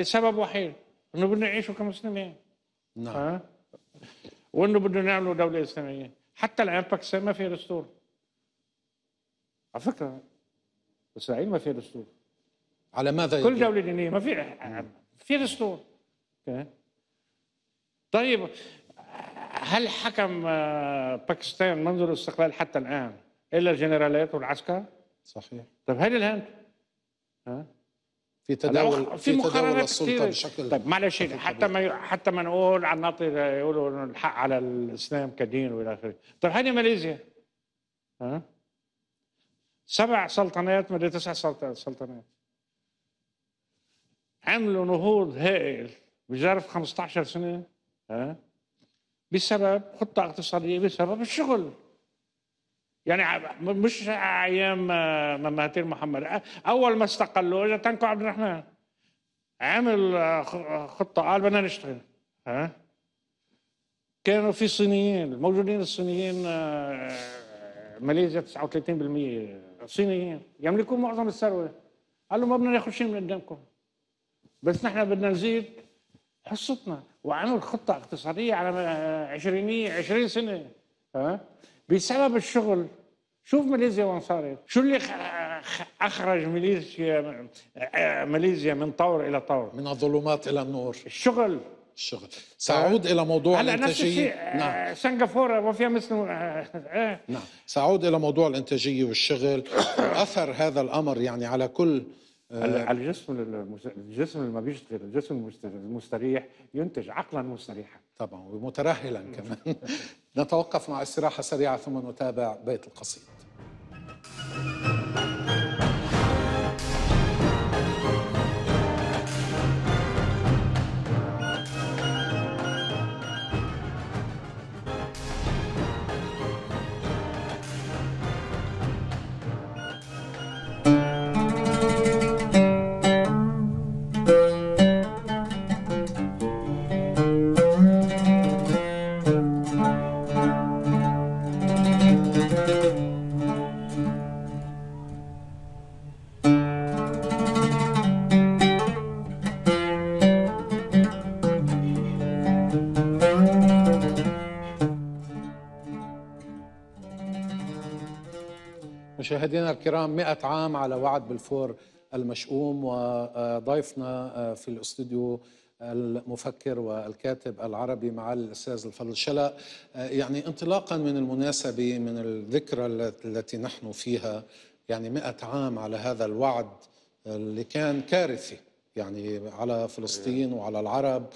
لسبب وحيد انه بدنا يعيشوا كمسلمين نعم وانه بده نعمله دوله اسلاميه حتى الان باكستان ما فيها دستور على فكره اسرائيل ما فيها دستور على ماذا كل دوله دينيه ما في في دستور طيب هل حكم آه، باكستان منذ الاستقلال حتى الان الا الجنرالات والعسكر؟ صحيح طيب هذه الهند ها في تداول في, في تداول السلطه بشكل طيب معلش حتى ما حتى ما نقول عن ناطي يقولوا انه الحق على الاسلام كدين والى اخره طيب هذه ماليزيا ها سبع سلطنات مدري تسع سلطنات عملوا نهوض هائل بظرف 15 سنه ها بسبب خطه اقتصاديه بسبب الشغل يعني مش ايام آه، مهاتير محمد اول ما استقلوا اجى تنكو عبد الرحمن عمل آه، آه، خطه قال بدنا نشتغل ها كانوا في صينيين موجودين الصينيين ماليزيا 39% صينيين يملكون معظم الثروه قال ما بدنا ناخذ شيء من قدامكم بس نحن بدنا نزيد حصتنا وعمل خطه اقتصاديه على 20 20 سنه ها بسبب الشغل شوف ماليزيا وين صارت شو اللي اخرج ماليزيا آه، ماليزيا من طور الى طور من الظلمات الى النور الشغل الشغل سأعود إلى موضوع هلا الانتاجية آه، نعم سنغافورة وفيها مثل آه، نعم سأعود إلى موضوع الإنتاجية والشغل [coughs] أثر هذا الأمر يعني على كل على الجسم الجسم اللي ما بيشتغل الجسم المستريح ينتج عقلا مستريحا طبعا ومترهلا كمان [laughs] نتوقف مع استراحه سريعه ثم نتابع بيت القصيد مشاهدينا الكرام 100 عام على وعد بالفور المشؤوم وضيفنا في الاستوديو المفكر والكاتب العربي معالي الاستاذ الفضل شلق يعني انطلاقا من المناسبه من الذكرى التي نحن فيها يعني 100 عام على هذا الوعد اللي كان كارثي يعني على فلسطين وعلى العرب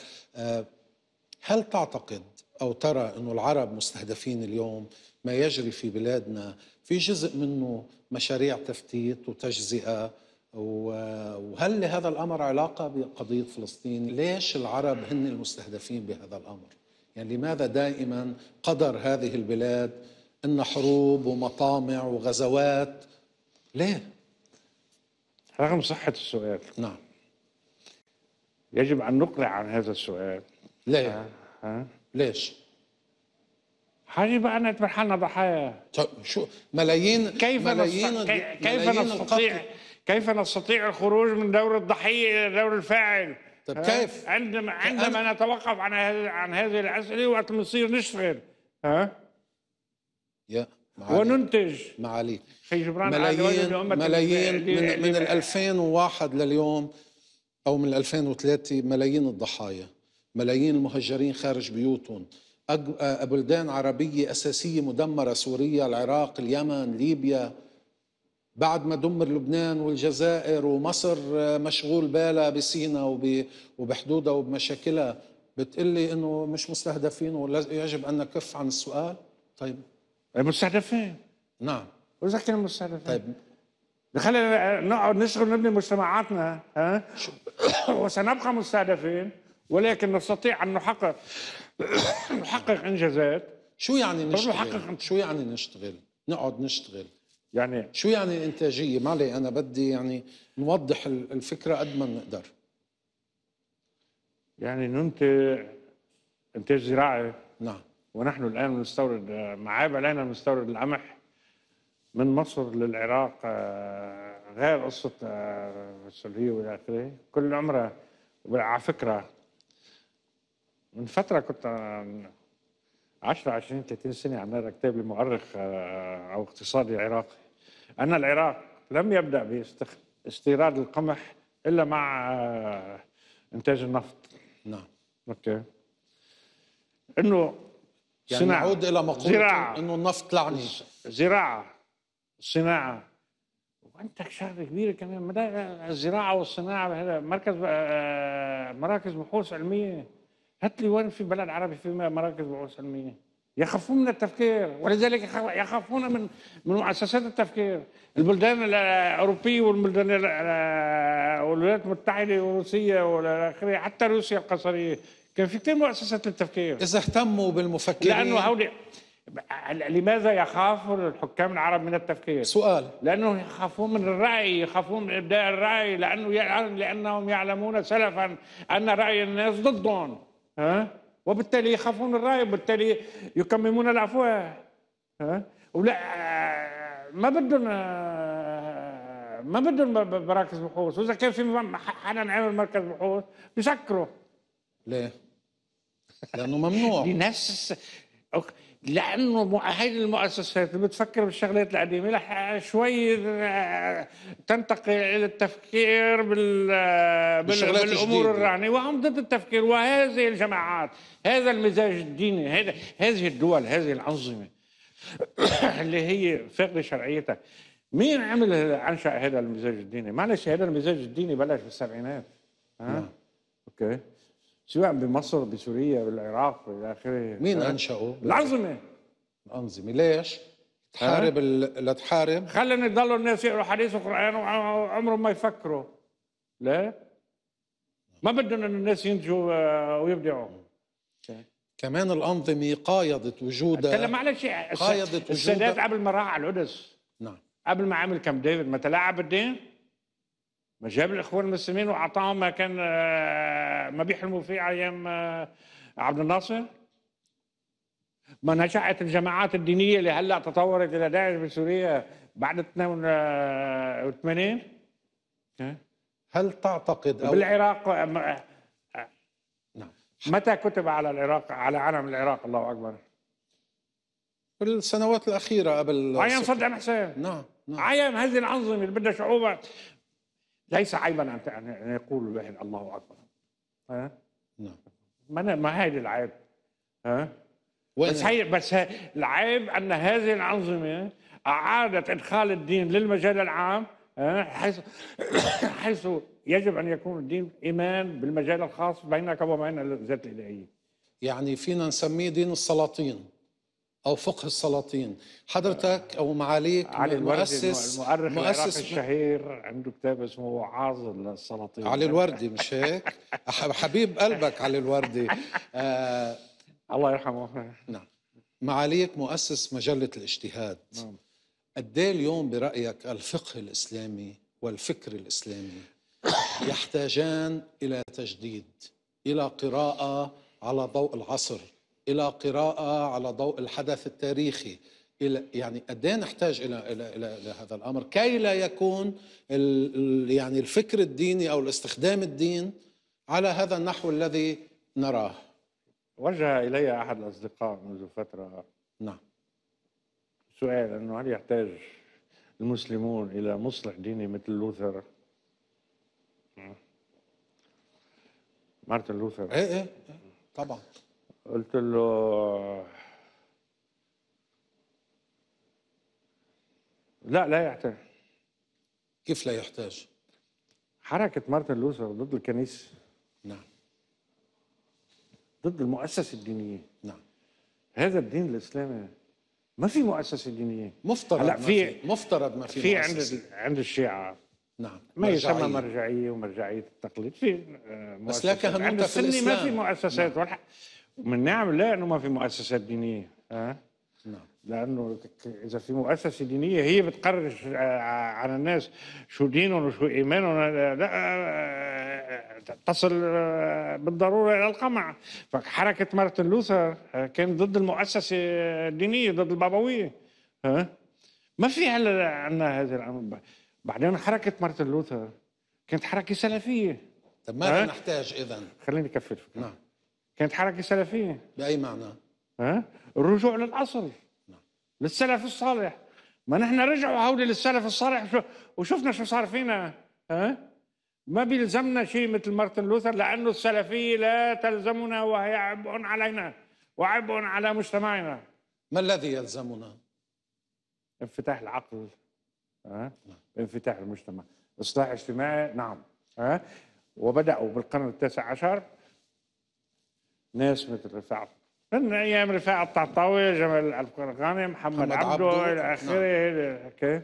هل تعتقد او ترى انه العرب مستهدفين اليوم ما يجري في بلادنا في جزء منه مشاريع تفتيت وتجزئه وهل لهذا الامر علاقه بقضيه فلسطين؟ ليش العرب هن المستهدفين بهذا الامر؟ يعني لماذا دائما قدر هذه البلاد ان حروب ومطامع وغزوات؟ ليه؟ رغم صحه السؤال نعم يجب ان نقلع عن هذا السؤال ليه؟ ها؟ آه، آه. ليش؟ حقيقي بقى نذبح لنا ضحايا طيب شو ملايين كيف ملايين نست... كيف ملايين نستطيع القتل. كيف نستطيع الخروج من دور الضحيه الى دور الفاعل طب كيف عندما عندما نتوقف عن عن هذه الاسئله وقت بنصير نشتغل ها يا معالي. وننتج معالي في جبران ملايين ملايين من, دي من ال 2001 لليوم او من 2003 ملايين الضحايا ملايين المهجرين خارج بيوتهم آه، بلدان عربية أساسية مدمرة سوريا العراق اليمن ليبيا بعد ما دمر لبنان والجزائر ومصر آه، مشغول بالها بسينا وبحدودها وبمشاكلها بتقلي انه مش مستهدفين ويجب ان نكف عن السؤال طيب المستهدفين نعم وإذا كانوا مستهدفين طيب خلينا نقعد نشغل نبني مجتمعاتنا ها وسنبقى مستهدفين ولكن نستطيع ان نحقق نحقق انجازات شو يعني نشتغل؟ نحقق شو يعني نشتغل؟ نقعد نشتغل يعني شو يعني انتاجيه؟ معلي انا بدي يعني نوضح الفكره قد ما بنقدر يعني ننتج انتاج زراعي نعم ونحن الان نستورد معاب علينا نستورد القمح من مصر للعراق آه، غير قصه آه، السوريه والى اخره كل عمره على فكره من فتره كنت 10 20 30 سنه عمال اكتب كتاب لمؤرخ آه، او اقتصادي عراقي ان العراق لم يبدا باستيراد القمح الا مع آه، انتاج النفط نعم اوكي انه يعني صناعة. الى مقوله انه النفط لعني زراعه صناعه وعندك شغله كبيره كمان الزراعه والصناعه مركز آه، مراكز بحوث علميه هات لي وين في بلد عربي في مراكز بحوث علميه يخافون من التفكير ولذلك يخافون من من مؤسسات التفكير البلدان الاوروبيه والبلدان والولايات المتحده وروسيا والى اخره حتى روسيا القصريه كان في كثير مؤسسات للتفكير اذا اهتموا بالمفكرين لانه هؤلاء لماذا يخاف الحكام العرب من التفكير؟ سؤال لانه يخافون من الراي، يخافون من ابداء الراي لانه لانهم يعلمون سلفا ان راي الناس ضدهم ها وبالتالي يخافون الراي وبالتالي يكممون العفو ها ولا ما بدهم ما بدهم مراكز بحوث واذا كان في حدا عمل مركز بحوث بسكره ليه؟ لانه ممنوع لنفس لانه هاي المؤسسات اللي بتفكر بالشغلات القديمه رح شوي آه، تنتقل الى التفكير بال آه، بالامور الرعنه وهم ضد التفكير وهذه الجماعات هذا المزاج الديني هذا هذه الدول هذه الانظمه [coughs] اللي هي فاقده شرعيتها مين عمل انشا هذا المزاج الديني؟ معلش هذا المزاج الديني بلش بالسبعينات ها؟ نعم. اوكي سواء يعني بمصر بسوريا بالعراق الى اخره مين انشأه؟ الانظمه الانظمه ليش؟ تحارب لا تحارب خلينا يضلوا الناس يقروا حديث وقران وعمرهم ما يفكروا لا ما بدهم ان الناس ينتجوا آه، ويبدعوا كمان الانظمه قايضت وجودها لا معلش قايضت وجودها السادات قبل ما راح على القدس نعم قبل ما عمل كامب ديفيد ما تلاعب بالدين ما جاب الاخوان المسلمين واعطاهم ما كان آه، ما بيحلموا فيه ايام آه، عبد الناصر ما نشأت الجماعات الدينية اللي هلا تطورت إلى داعش بسوريا بعد 82 آه، هل تعتقد أو بالعراق نعم متى كتب على العراق على علم العراق الله أكبر بالسنوات الأخيرة قبل أيام صدام حسين نعم نعم أيام هذه الأنظمة اللي بدها شعوبها ليس عيبا ان يقول الواحد الله اكبر ها نعم ما ما هذا العيب ها بس هي بس هي العيب ان هذه الانظمه اعادت ادخال الدين للمجال العام حيث [coughs] حيث يجب ان يكون الدين ايمان بالمجال الخاص بينك وبين الذات الالهيه يعني فينا نسميه دين السلاطين او فقه السلاطين حضرتك آه. او معاليك علي المؤسس المؤرخ مؤسس الشهير عنده كتاب اسمه وعاظ السلاطين علي الوردي مش هيك حبيب قلبك علي الوردي آه الله يرحمه نعم معاليك مؤسس مجله الاجتهاد نعم قد إيه اليوم برايك الفقه الاسلامي والفكر الاسلامي يحتاجان الى تجديد الى قراءه على ضوء العصر الى قراءه على ضوء الحدث التاريخي الى يعني قد إيه نحتاج الى الى الى هذا الامر كي لا يكون ال يعني الفكر الديني او الاستخدام الدين على هذا النحو الذي نراه وجه الي احد الاصدقاء منذ فتره نعم سؤال انه هل يحتاج المسلمون الى مصلح ديني مثل لوثر مارتن لوثر ايه ايه, إيه. طبعا قلت له لا لا يحتاج كيف لا يحتاج؟ حركة مارتن لوثر ضد الكنيسة نعم ضد المؤسسة الدينية نعم هذا الدين الإسلامي ما في مؤسسة دينية مفترض هلا في مفترض ما في في عند عند الشيعة نعم ما يسمى مرجعية ومرجعية التقليد في مؤسسات. آه، بس لا كهنوتها عند السني ما في مؤسسات نعم. من نعم لا انه ما في مؤسسات دينيه أه؟ نعم لانه اذا في مؤسسه دينيه هي بتقرر آه، آه، على الناس شو دينهم وشو ايمانهم لا آه، تصل بالضروره الى القمع فحركه مارتن لوثر كان ضد المؤسسه الدينيه ضد البابويه ها ما في هلا عندنا هذا الامر بعدين حركه مارتن لوثر كانت حركه سلفيه طب ماذا نحتاج اذا خليني اكفي الفكره نعم كانت حركه سلفيه باي معنى؟ ها؟ الرجوع للاصل نعم. للسلف الصالح ما نحن رجعوا هودي للسلف الصالح وشفنا شو صار فينا ها؟ ما بيلزمنا شيء مثل مارتن لوثر لانه السلفيه لا تلزمنا وهي عبء علينا وعبء على مجتمعنا ما الذي يلزمنا؟ انفتاح العقل ها؟ نعم. انفتاح المجتمع اصلاح اجتماعي نعم ها؟ وبداوا بالقرن التاسع عشر ناس مثل رفاعة من ايام رفاعة الطعطاوي جمال الفرغاني محمد, محمد عبده, نعم. الى اخره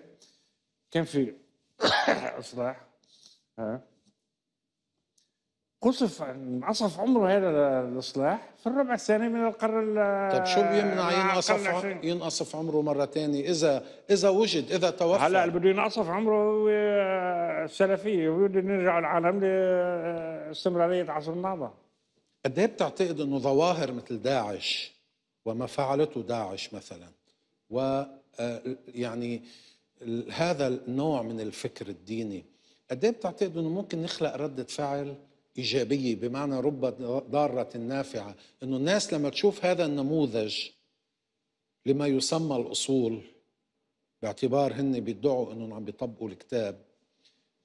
كان في [coughs] اصلاح ها قصف انعصف عمره هذا الاصلاح في الربع الثاني من القرن طيب شو بيمنع آه، ينقصف ينقصف عمره مره ثانيه اذا اذا وجد اذا توفى هلا اللي بده ينقصف عمره هو السلفيه وبده يرجعوا العالم لاستمراريه عصر النهضه قد ايه بتعتقد انه ظواهر مثل داعش وما فعلته داعش مثلا و آه، يعني هذا النوع من الفكر الديني قد ايه بتعتقد انه ممكن نخلق رده فعل ايجابيه بمعنى رب ضاره نافعه انه الناس لما تشوف هذا النموذج لما يسمى الاصول باعتبار هن بيدعوا انهم عم بيطبقوا الكتاب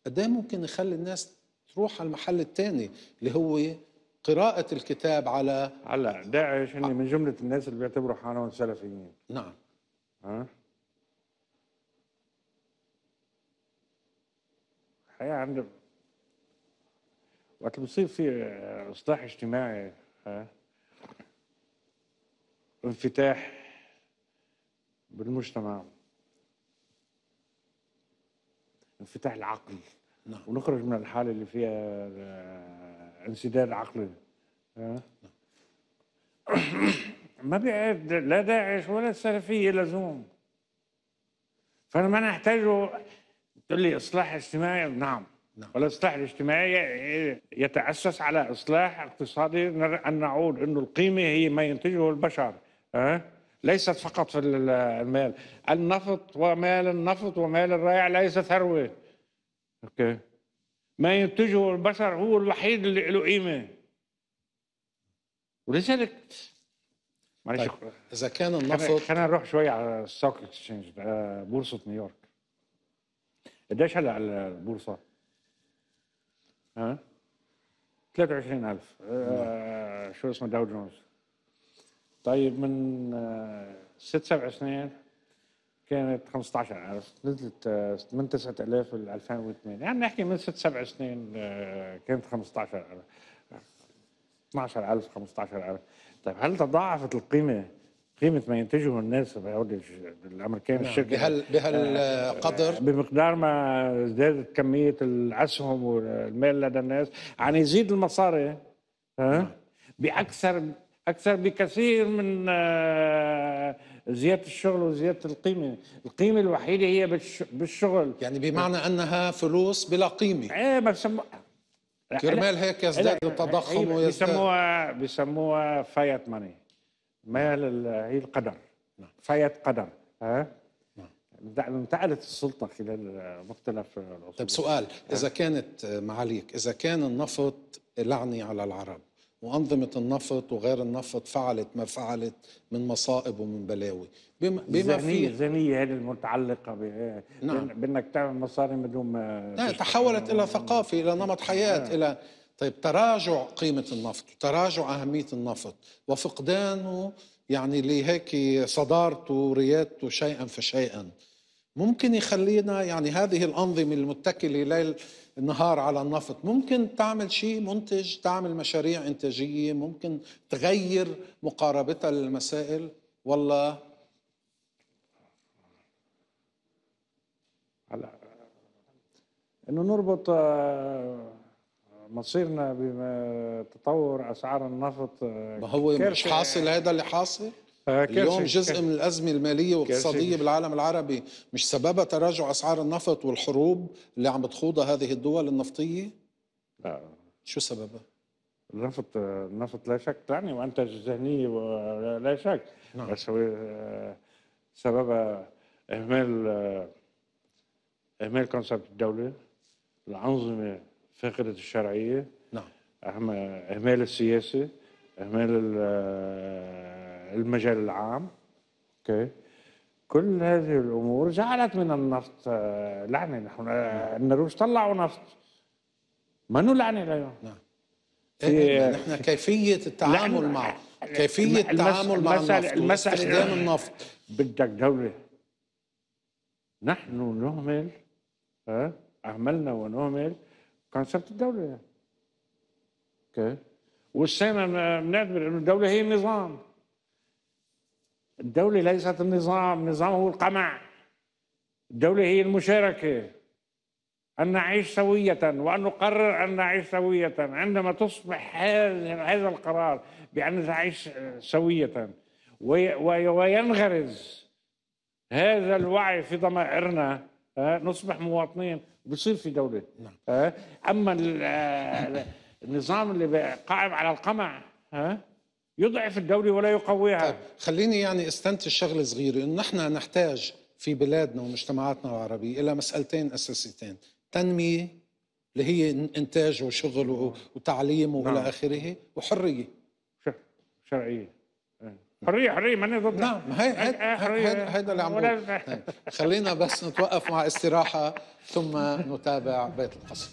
قد ايه ممكن نخلي الناس تروح على المحل الثاني اللي هو قراءة الكتاب على على داعش هن آه. من جملة الناس اللي بيعتبروا حالهم سلفيين نعم ها الحقيقة عند وقت بصير في آه، اصلاح اجتماعي ها انفتاح بالمجتمع انفتاح العقل نعم. ونخرج من الحالة اللي فيها آه، الانسداد العقلي ما بيعد لا داعش ولا السلفيه لزوم ما نحتاجه تقول لي اصلاح اجتماعي نعم نعم والاصلاح الاجتماعي يتاسس على اصلاح اقتصادي ان نعود انه القيمه هي ما ينتجه البشر أه؟ ليست فقط في المال النفط ومال النفط ومال الرائع ليس ثروه اوكي ما ينتجه البشر هو الوحيد اللي له قيمه ولذلك معلش طيب. اذا كان النفط خلينا نروح شوي على الستوك اكسشينج بورصه نيويورك قديش هلا البورصه؟ ها؟ 23000 آه، نعم. شو اسمه داو جونز طيب من آه، ست سبع سنين كانت 15000 نزلت آه، من 9000 ل 2008 يعني نحكي من ست سبع سنين آه، كانت 15000 12000 15000 طيب هل تضاعفت القيمه قيمه ما ينتجه الناس الامريكان نعم. الشركه بهال بهالقدر آه، بمقدار ما زادت كميه الاسهم والمال لدى الناس عم يعني يزيد المصاري ها نعم. باكثر اكثر بكثير من زياده الشغل وزياده القيمه، القيمه الوحيده هي بالشغل يعني بمعنى انها فلوس بلا قيمه ايه ما بسموها كرمال هيك يزداد التضخم ويزداد بسموها بسموها فايت ماني مال هي القدر نعم. فايت قدر ها نعم. نعم. انتقلت السلطه خلال مختلف العصور طيب سؤال اذا كانت معاليك اذا كان النفط لعنه على العرب وأنظمة النفط وغير النفط فعلت ما فعلت من مصائب ومن بلاوي بما, زنية في زنية هذه المتعلقة ب... نعم. بأنك تعمل مصاري بدون ما نعم تحولت إلى ثقافة إلى نعم. نمط حياة آه. إلى طيب تراجع قيمة النفط وتراجع أهمية النفط وفقدانه يعني لهيك صدارته وريادته شيئا فشيئا ممكن يخلينا يعني هذه الأنظمة المتكلة ليل نهار على النفط ممكن تعمل شيء منتج تعمل مشاريع إنتاجية ممكن تغير مقاربتها للمسائل ولا هلا انه نربط آه، مصيرنا بتطور اسعار النفط آه، ما هو مش حاصل هذا اللي حاصل؟ آه، اليوم جزء من الأزمة المالية والاقتصادية بالعالم العربي مش سببها تراجع أسعار النفط والحروب اللي عم بتخوضها هذه الدول النفطية؟ لا شو سببها؟ النفط النفط لا شك تعني منتج ذهنيه لا شك نعم. بس هو سببها اهمال اهمال كونسبت الدوله الانظمه فقدت الشرعيه نعم اهمال السياسه اهمال المجال العام اوكي كل هذه الامور جعلت من النفط آه، لعنه نحن آه، نعم. النرويج طلعوا نفط منو لعنه اليوم نعم إيه، إيه، آه، نحن كيفيه التعامل معه كيفيه التعامل مع النفط استخدام النفط بدك دوله نحن نهمل ها اهملنا ونهمل كونسبت الدوله اوكي والسنه بنعتبر انه الدوله هي نظام الدولة ليست النظام النظام هو القمع الدولة هي المشاركة أن نعيش سوية وأن نقرر أن نعيش سوية عندما تصبح هذا القرار بأن نعيش سوية وينغرز هذا الوعي في ضمائرنا آه، نصبح مواطنين بصير في دولة نعم. آه، أما النظام آه، اللي قائم على القمع ها يضعف الدولة ولا يقويها طيب خليني يعني استنتج شغله صغيره انه نحن نحتاج في بلادنا ومجتمعاتنا العربيه الى مسالتين اساسيتين تنميه اللي هي انتاج وشغل وتعليم والى نعم. اخره وحريه شرعيه إيه. حريه حريه ماني ضد نعم هي هذا اللي عم طيب، خلينا بس نتوقف مع استراحه ثم نتابع بيت القصر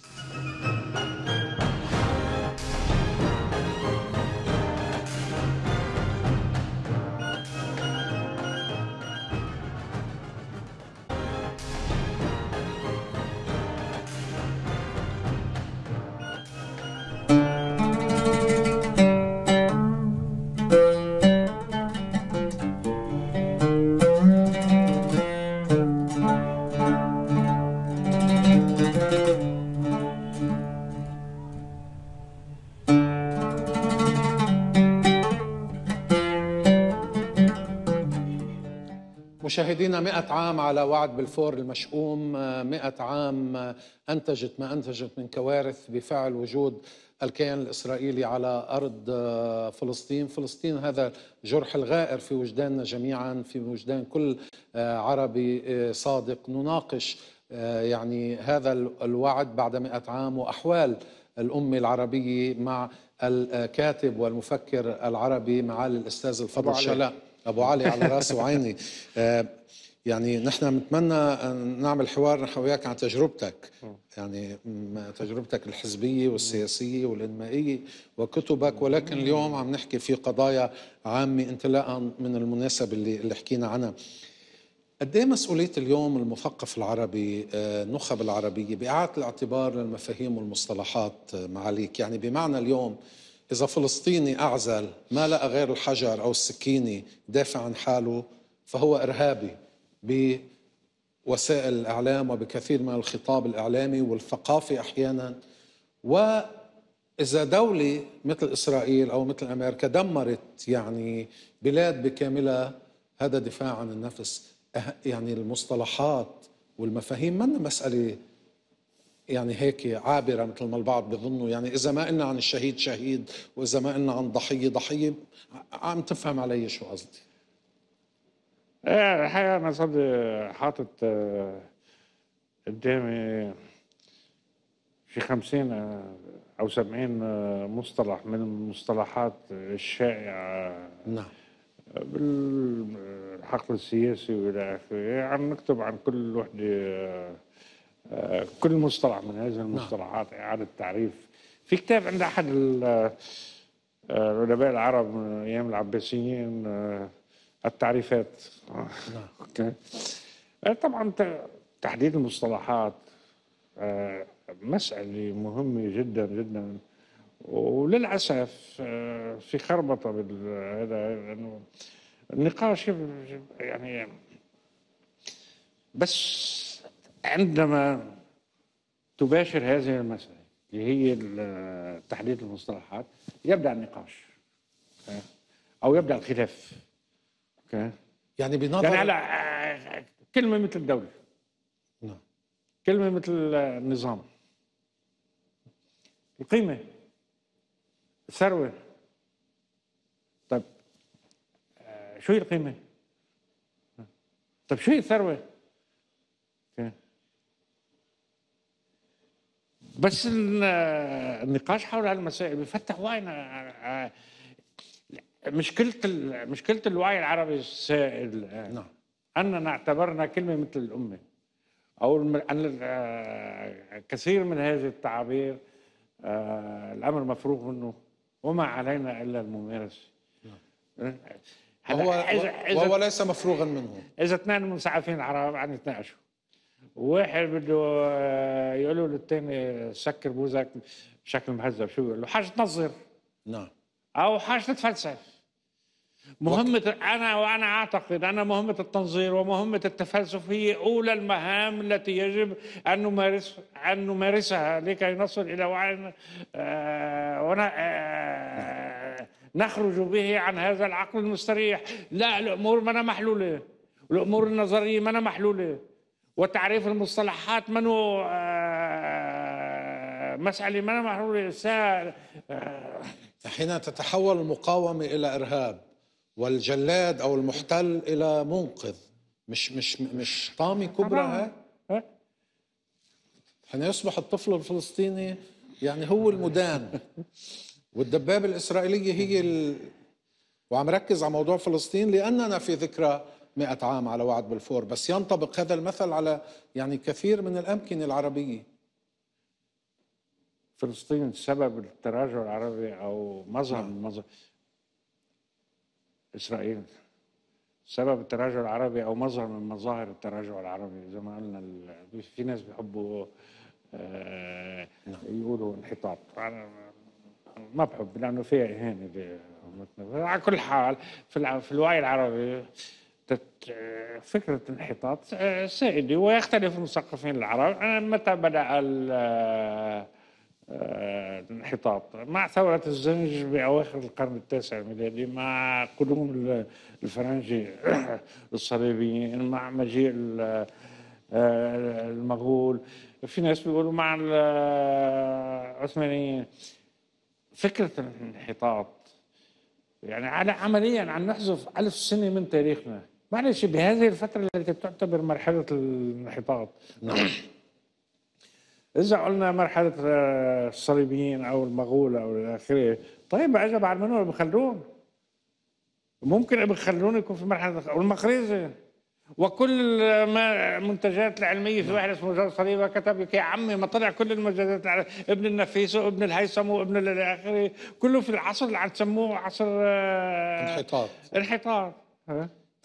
مشاهدينا مئة عام على وعد بالفور المشؤوم مئة عام أنتجت ما أنتجت من كوارث بفعل وجود الكيان الإسرائيلي على أرض فلسطين فلسطين هذا الجرح الغائر في وجداننا جميعا في وجدان كل عربي صادق نناقش يعني هذا الوعد بعد مئة عام وأحوال الأمة العربية مع الكاتب والمفكر العربي معالي الأستاذ الفضل شلاء ابو علي على راسي وعيني آه، يعني نحن بنتمنى نعمل حوار نحن وياك عن تجربتك يعني تجربتك الحزبيه والسياسيه والانمائيه وكتبك ولكن اليوم عم نحكي في قضايا عامه انطلاقا من المناسبه اللي اللي حكينا عنها قد ايه مسؤوليه اليوم المثقف العربي آه، النخب العربيه باعاده الاعتبار للمفاهيم والمصطلحات آه، معاليك يعني بمعنى اليوم إذا فلسطيني أعزل ما لقى غير الحجر أو السكينة دافع عن حاله فهو إرهابي بوسائل الإعلام وبكثير من الخطاب الإعلامي والثقافي أحيانا وإذا دولة مثل إسرائيل أو مثل أمريكا دمرت يعني بلاد بكاملها هذا دفاع عن النفس أه، يعني المصطلحات والمفاهيم ما مسألة يعني هيك عابره مثل ما البعض بظنوا يعني اذا ما قلنا عن الشهيد شهيد واذا ما قلنا عن ضحيه ضحيه عم تفهم علي شو قصدي ايه الحقيقه انا صار حاطط آه، قدامي في خمسين آه، او سبعين آه، مصطلح من المصطلحات الشائعه نعم بالحقل السياسي والى اخره يعني عم نكتب عن كل وحده كل مصطلح من هذه المصطلحات نعم. إعادة تعريف في كتاب عند أحد آه، العلماء العرب من أيام العباسيين آه، التعريفات نعم. [laughs] آه، طبعا تحديد المصطلحات مسألة مهمة جدا جدا وللأسف في خربطة بالهذا لأنه النقاش يعني بس عندما تباشر هذه المسألة اللي هي تحديد المصطلحات يبدأ النقاش أو يبدأ الخلاف يعني بنظر يعني على كلمة مثل الدولة نعم كلمة مثل النظام القيمة الثروة طب آه، شو هي القيمة؟ طب شو هي الثروة؟ بس النقاش حول هالمسائل بيفتح وعينا آه، آه، مشكله مشكله الوعي العربي السائل نعم اننا اعتبرنا كلمه مثل الامه او ان آه، كثير من هذه التعابير الامر مفروغ منه وما علينا الا الممارسه نعم. هو, هو ليس مفروغا منه اذا اثنين مسعفين عرب عم يتناقشوا واحد بده آه، يقول له للثاني آه، سكر بوزك بشكل مهذب شو بيقول له حاج تنظر نعم او حاج تتفلسف مهمة أنا وأنا أعتقد أن مهمة التنظير ومهمة التفلسف هي أولى المهام التي يجب أن نمارس أن نمارسها لكي نصل إلى وعي آه آه نخرج به عن هذا العقل المستريح لا الأمور ما محلولة الأمور النظرية ما محلولة وتعريف المصطلحات منو آه، مسألة ما محرورة آه. حين تتحول المقاومة إلى إرهاب والجلاد أو المحتل إلى منقذ مش مش مش طامة كبرى هاي آه. حين يصبح الطفل الفلسطيني يعني هو المدان [laughs] والدبابة الإسرائيلية هي ال... وعم ركز على موضوع فلسطين لأننا في ذكرى مئة عام على وعد بالفور بس ينطبق هذا المثل على يعني كثير من الأمكنة العربية فلسطين سبب التراجع العربي أو مظهر من نعم. مظهر إسرائيل سبب التراجع العربي أو مظهر من مظاهر التراجع العربي زي ما قلنا في ناس بيحبوا آه، نعم. يقولوا انحطاط ما بحب لأنه فيها إهانة على كل حال في الوعي العربي فكرة الانحطاط سائدة ويختلف المثقفين العرب آه، متى بدأ الانحطاط آه، آه، مع ثورة الزنج بأواخر القرن التاسع الميلادي مع قدوم الفرنجي [coughs] الصليبيين مع مجيء المغول في ناس بيقولوا مع العثمانيين فكرة الانحطاط يعني على عمليا عم نحذف ألف سنة من تاريخنا معلش بهذه الفترة التي تعتبر مرحلة الانحطاط نعم [coughs] إذا قلنا مرحلة آه، الصليبيين أو المغول أو إلى آخره طيب إجا بعد منو ابن خلدون ممكن ابن خلدون يكون في مرحلة والمقريزي وكل ما المنتجات العلميه في واحد اسمه جورج صليبه كتب لك يا عمي ما طلع كل المنتجات العلمية. ابن النفيس وابن الهيثم وابن الى اخره كله في العصر اللي عم تسموه عصر آه، انحطاط انحطاط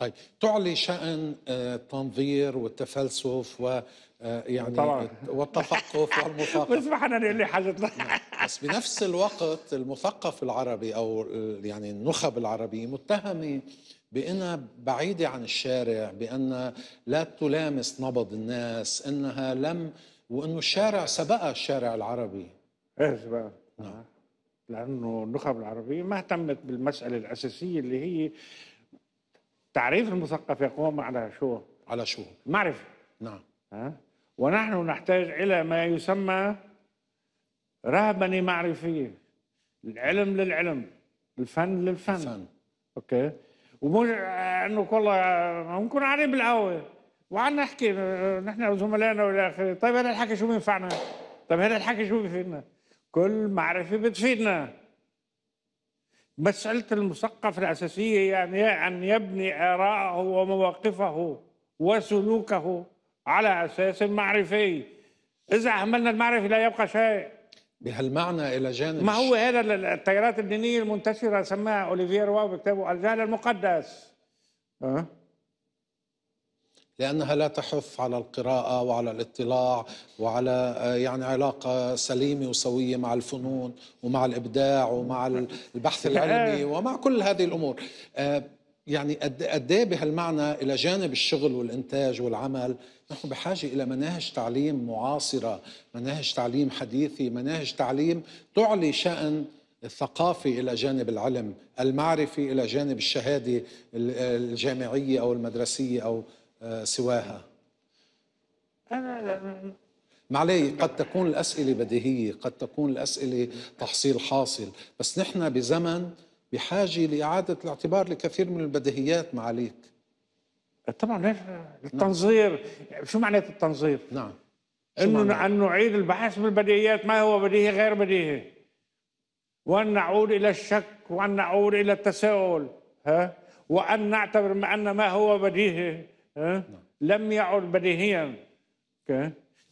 طيب تعلي شأن آه، التنظير والتفلسف و آه، يعني طبعا. والتثقف والمثقف واسمح [laughs] انا اللي حاجه نعم. بس بنفس الوقت المثقف العربي او يعني النخب العربيه متهمه بانها بعيده عن الشارع بانها لا تلامس نبض الناس انها لم وانه الشارع سبقها الشارع العربي ايه سبقها نعم آه. لانه النخب العربيه ما اهتمت بالمساله الاساسيه اللي هي تعريف المثقف يقوم على شو؟ على شو؟ معرفة نعم ها؟ ونحن نحتاج إلى ما يسمى رهبنة معرفية العلم للعلم الفن للفن الفن. أوكي ومش أنه والله نكون قاعدين بالقوة وعم نحكي نحن زملائنا والى اخره، طيب هذا الحكي شو بينفعنا؟ طيب هذا الحكي شو بيفيدنا؟ كل معرفه بتفيدنا مسألة المثقف الأساسية يعني أن يبني آراءه ومواقفه وسلوكه على أساس معرفي إذا أهملنا المعرفة لا يبقى شيء بهالمعنى إلى جانب ما هو هذا التيارات الدينية المنتشرة سماها أوليفير واو بكتابه الجهل المقدس أه؟ لأنها لا تحث على القراءة وعلى الاطلاع وعلى آه، يعني علاقة سليمة وسوية مع الفنون ومع الإبداع ومع البحث [laughs] العلمي ومع كل هذه الأمور آه، يعني قد ايه بهالمعنى الى جانب الشغل والانتاج والعمل نحن بحاجه الى مناهج تعليم معاصره، مناهج تعليم حديثه، مناهج تعليم تعلي شان الثقافي الى جانب العلم، المعرفي الى جانب الشهاده الجامعيه او المدرسيه او سواها أنا معلي قد تكون الأسئلة بديهية قد تكون الأسئلة تحصيل حاصل بس نحن بزمن بحاجة لإعادة الاعتبار لكثير من البديهيات معاليك طبعا التنظير نعم. شو معنى التنظير؟ نعم انه ان نعيد البحث بالبديهيات ما هو بديهي غير بديهي وان نعود الى الشك وان نعود الى التساؤل ها وان نعتبر ان ما هو بديهي نعم. لم يعد بديهيا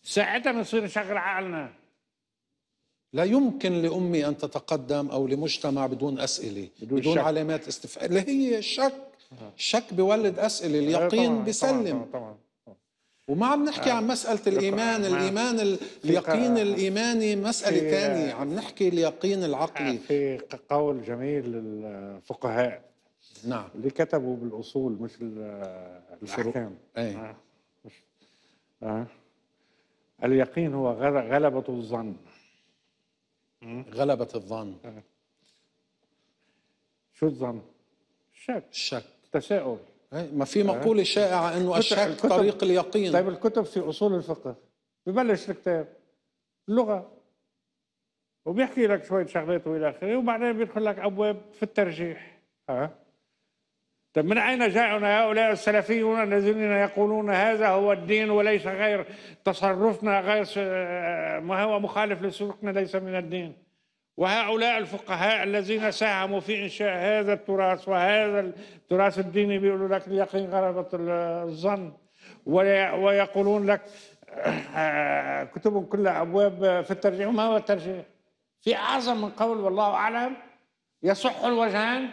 ساعتها بنصير نشغل عقلنا لا يمكن لأمي أن تتقدم أو لمجتمع بدون أسئلة بدون, بدون علامات استفهام اللي هي الشك الشك آه. بيولد أسئلة آه، اليقين طبعاً بيسلم طبعاً طبعاً طبعاً. وما عم نحكي آه. عن مسألة الإيمان الإيمان اليقين الإيماني مسألة ثانية عم نحكي اليقين العقلي آه، في قول جميل للفقهاء نعم اللي كتبوا بالاصول مش الاحكام اي آه. آه. اليقين هو غلبة الظن غلبة الظن آه. شو الظن؟ الشك الشك التساؤل ما في آه. مقولة شائعة انه الشك الكتب. طريق اليقين طيب الكتب في اصول الفقه ببلش الكتاب اللغة وبيحكي لك شوية شغلات والى اخره وبعدين بيدخل لك ابواب في الترجيح آه. طب من أين جاءنا هؤلاء السلفيون الذين يقولون هذا هو الدين وليس غير تصرفنا غير ما هو مخالف لسلوكنا ليس من الدين وهؤلاء الفقهاء الذين ساهموا في إنشاء هذا التراث وهذا التراث الديني بيقولوا لك اليقين غلبة الظن ويقولون لك آه، كتب كلها أبواب في الترجيح ما هو الترجيح في أعظم من قول والله أعلم يصح الوجهان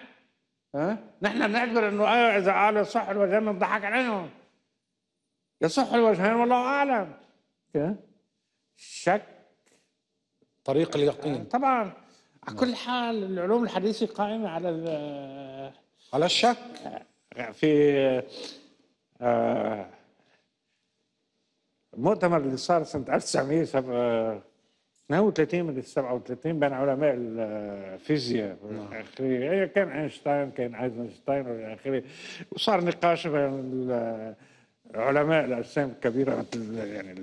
نحن بنعتبر انه آه اذا قالوا صح الوجهين بنضحك عليهم يصح الوجهين والله اعلم الشك طريق اليقين آه، طبعا على كل حال العلوم الحديثه قائمه على على الشك آه، في المؤتمر آه، اللي صار سنه 1900 32 من 37 بين علماء الفيزياء نعم. والى اخره كان اينشتاين كان ايزنشتاين والى اخره وصار نقاش بين علماء الاجسام الكبيره مثل يعني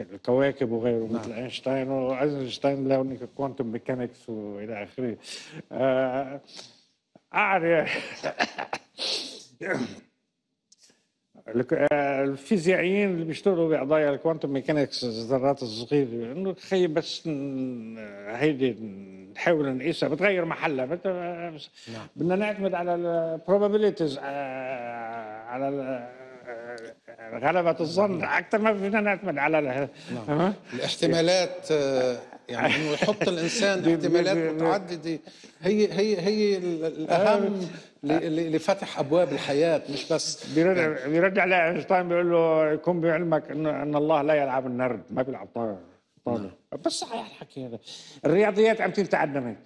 الكواكب وغيره نعم. مثل اينشتاين وايزنشتاين له كوانتم ميكانكس والى اخره قعد آه، آه، الفيزيائيين اللي بيشتغلوا بقضايا الكوانتم ميكانكس الذرات الصغيره انه خي بس هيدي نحاول نقيسها بتغير محلها بت... نعم. بدنا نعتمد على البروبابيليتيز آه، على آه، غلبة الظن نعم. اكثر ما بدنا نعتمد على نعم. الاحتمالات يعني انه يحط الانسان [laughs] احتمالات متعدده هي هي هي الاهم لفتح ابواب الحياه مش بس بيرجع يعني بيرجع لاينشتاين بيقول له يكون بعلمك ان ان الله لا يلعب النرد ما بيلعب طاوله نعم. بس صحيح الحكي هذا الرياضيات عم تعدمت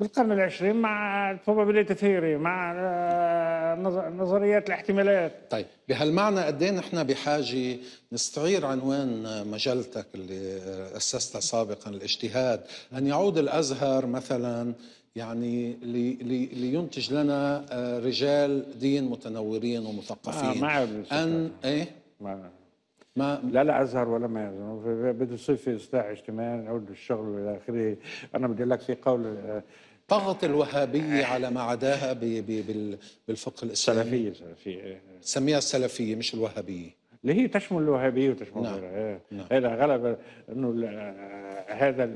بالقرن العشرين مع البروبابيليتي ثيري مع آه، نظريات الاحتمالات طيب بهالمعنى قد ايه نحن بحاجه نستعير عنوان مجلتك اللي اسستها سابقا الاجتهاد ان يعود الازهر مثلا يعني لي لي لينتج لنا آه، رجال دين متنورين ومثقفين آه معه ان ايه ما. ما لا لا ازهر ولا ما بده يصير في اصلاح اجتماعي نعود الشغل والى اخره انا بدي لك في قول آه، طغت الوهابيه على ما عداها بالفقه الاسلامي السلفيه السلفيه سميها السلفيه مش الوهابيه اللي هي تشمل الوهابيه وتشمل نعم. غيرها إيه. نعم. غلب انه آه، هذا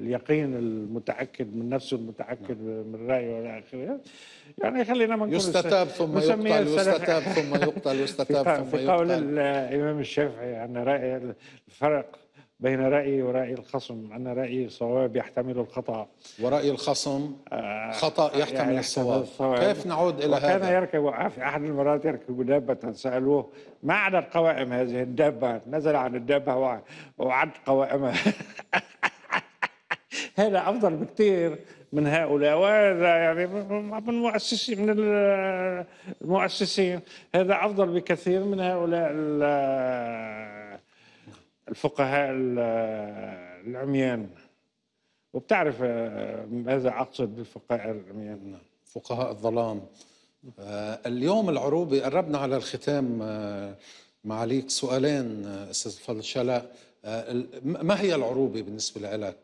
اليقين المتاكد من نفسه المتاكد نعم. من رايه والى اخره يعني خلينا ما يستتاب ثم يقتل [laughs] يستتاب ثم يقتل يستتاب ثم يقتل في قول الامام الشافعي يعني راي الفرق بين رأيي ورأي الخصم أنا رأيي صواب يحتمل الخطأ ورأي الخصم آه، خطأ آه، يحتمل, يعني الصواب. الصواب كيف نعود إلى وكان هذا؟ كان يركب في أحد المرات يركب دابة سألوه ما عدا قوائم هذه الدابة نزل عن الدابة وعد قوائمها [laughs] هذا أفضل بكثير من هؤلاء وهذا يعني من المؤسسين من المؤسسين هذا أفضل بكثير من هؤلاء الفقهاء العميان وبتعرف آه، ماذا أقصد بالفقهاء العميان فقهاء الظلام آه، اليوم العروبة قربنا على الختام آه، معاليك سؤالين استاذ فضل شلاء ما هي العروبة بالنسبة لك؟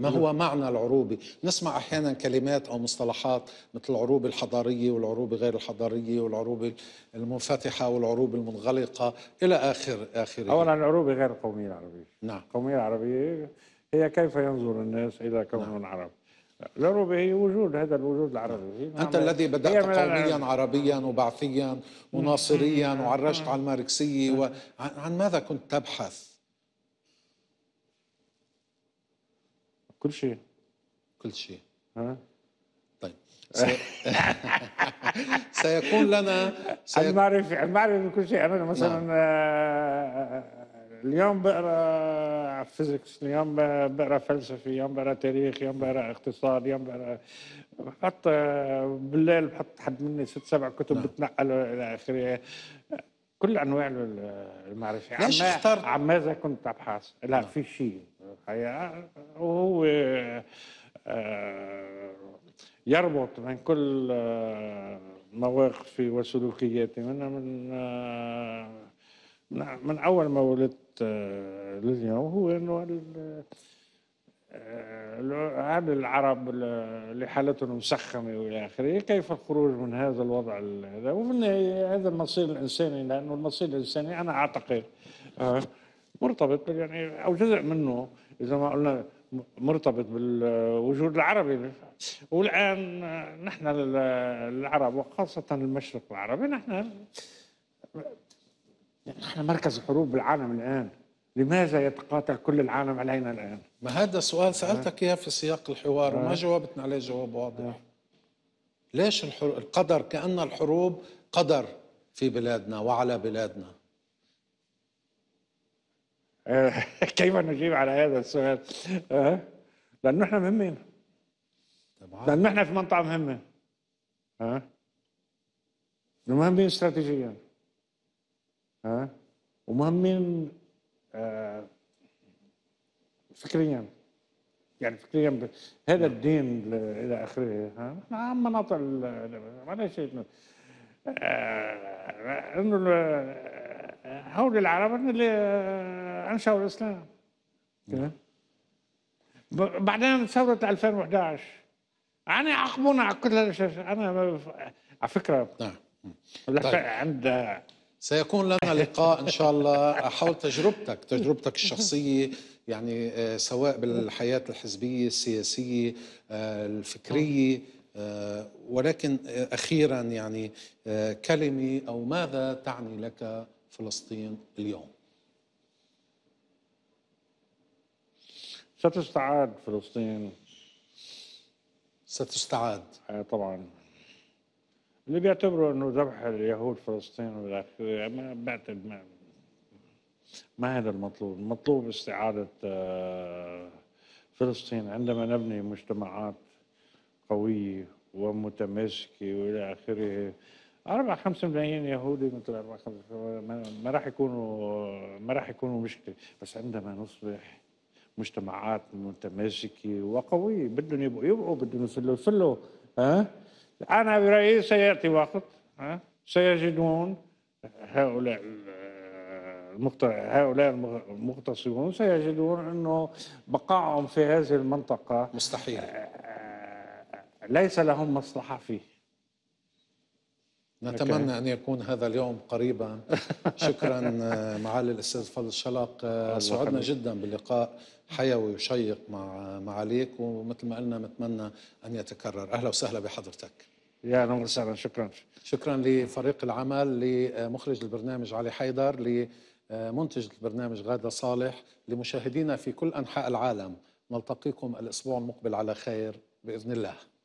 ما نعم. هو معنى العروبة نسمع أحيانا كلمات أو مصطلحات مثل العروبة الحضارية والعروبة غير الحضارية والعروبة المنفتحة والعروبة المنغلقة إلى آخر آخره أولا العروبة غير القومية العربية نعم القومية العربية هي كيف ينظر الناس إلى كونهم نعم. عرب العروبة هي وجود هذا الوجود العربي نعم. أنت الذي بدأت قوميا عربيا نعم. وبعثيا نعم. وناصريا وعرجت على الماركسية وعن ماذا كنت تبحث؟ كل شيء كل شيء ها طيب [laughs] سيكون لنا سي... [laughs] المعرفة ما ما كل شيء انا نعم. مثلا نعم. اليوم بقرا فيزيكس اليوم بقرا فلسفه اليوم بقرا تاريخ يوم بقرا اقتصاد يوم بقرا بحط آه، بالليل بحط حد مني ست سبع كتب نعم. بتنقل الى اخره كل انواع المعرفه ليش اخترت عم ماذا كنت ابحث لا نعم. في شيء الحقيقه وهو آه، يربط من كل آه، مواقفي وسلوكياتي من آه، من من اول ما ولدت لليوم هو انه هذا العرب اللي حالتهم مسخمه والى اخره، كيف الخروج من هذا الوضع هذا؟ وفي هذا المصير الانساني لانه المصير الانساني انا اعتقد مرتبط يعني او جزء منه اذا ما قلنا مرتبط بالوجود العربي والان نحن العرب وخاصه المشرق العربي نحن يعني نحن مركز حروب بالعالم الان لماذا يتقاتل كل العالم علينا الان؟ ما هذا سؤال سالتك اياه في سياق الحوار وما جاوبتنا عليه جواب واضح. ليش القدر كان الحروب قدر في بلادنا وعلى بلادنا؟ آه، [laughs] كيف نجيب على هذا السؤال؟ آه، لأنه إحنا مهمين طبعا لأنه إحنا في منطقة مهمة ها آه، ومهمين مهمين استراتيجيا ها ومهمين آه فكريا يعني فكريا ب... هذا نعم. الدين ل... الى اخره ها نحن اهم مناطق معلش انه انه هول العرب اللي آه، انشأوا الاسلام نعم. بعدين ثورة 2011 يعني أقمن على كل هذا أنا على فكرة نعم طيب. عند سيكون لنا لقاء إن شاء الله حول تجربتك تجربتك الشخصية يعني آه، سواء بالحياة الحزبية السياسية آه، الفكرية ولكن أخيرا يعني كلمة أو ماذا تعني لك فلسطين اليوم ستستعاد فلسطين ستستعاد آه، طبعا اللي بيعتبروا انه ذبح اليهود فلسطين والى اخره ما بعتقد ما, ما هذا المطلوب، المطلوب استعاده آه، فلسطين عندما نبني مجتمعات قويه ومتماسكه والى اخره 4 5 ملايين يهودي مثل 4 5 ما راح يكونوا ما راح يكونوا مشكله بس عندما نصبح مجتمعات متماسكه وقويه بدهم يبقوا يبقوا بدهم يفلوا يفلوا ها انا برايي سياتي وقت ها سيجدون هؤلاء هؤلاء المغتصبون سيجدون انه بقائهم في هذه المنطقه مستحيل آه، ليس لهم مصلحه فيه نتمنى ان يكون هذا اليوم قريبا [laughs] شكرا آه، معالي الاستاذ فضل الشلاق آه، سعدنا جدا باللقاء حيوي وشيق مع آه، معاليك ومثل ما قلنا نتمنى ان يتكرر اهلا وسهلا بحضرتك يا اهلا وسهلا شكرا شكرا لفريق العمل لمخرج البرنامج علي حيدر لمنتج البرنامج غاده صالح لمشاهدينا في كل انحاء العالم نلتقيكم الاسبوع المقبل على خير باذن الله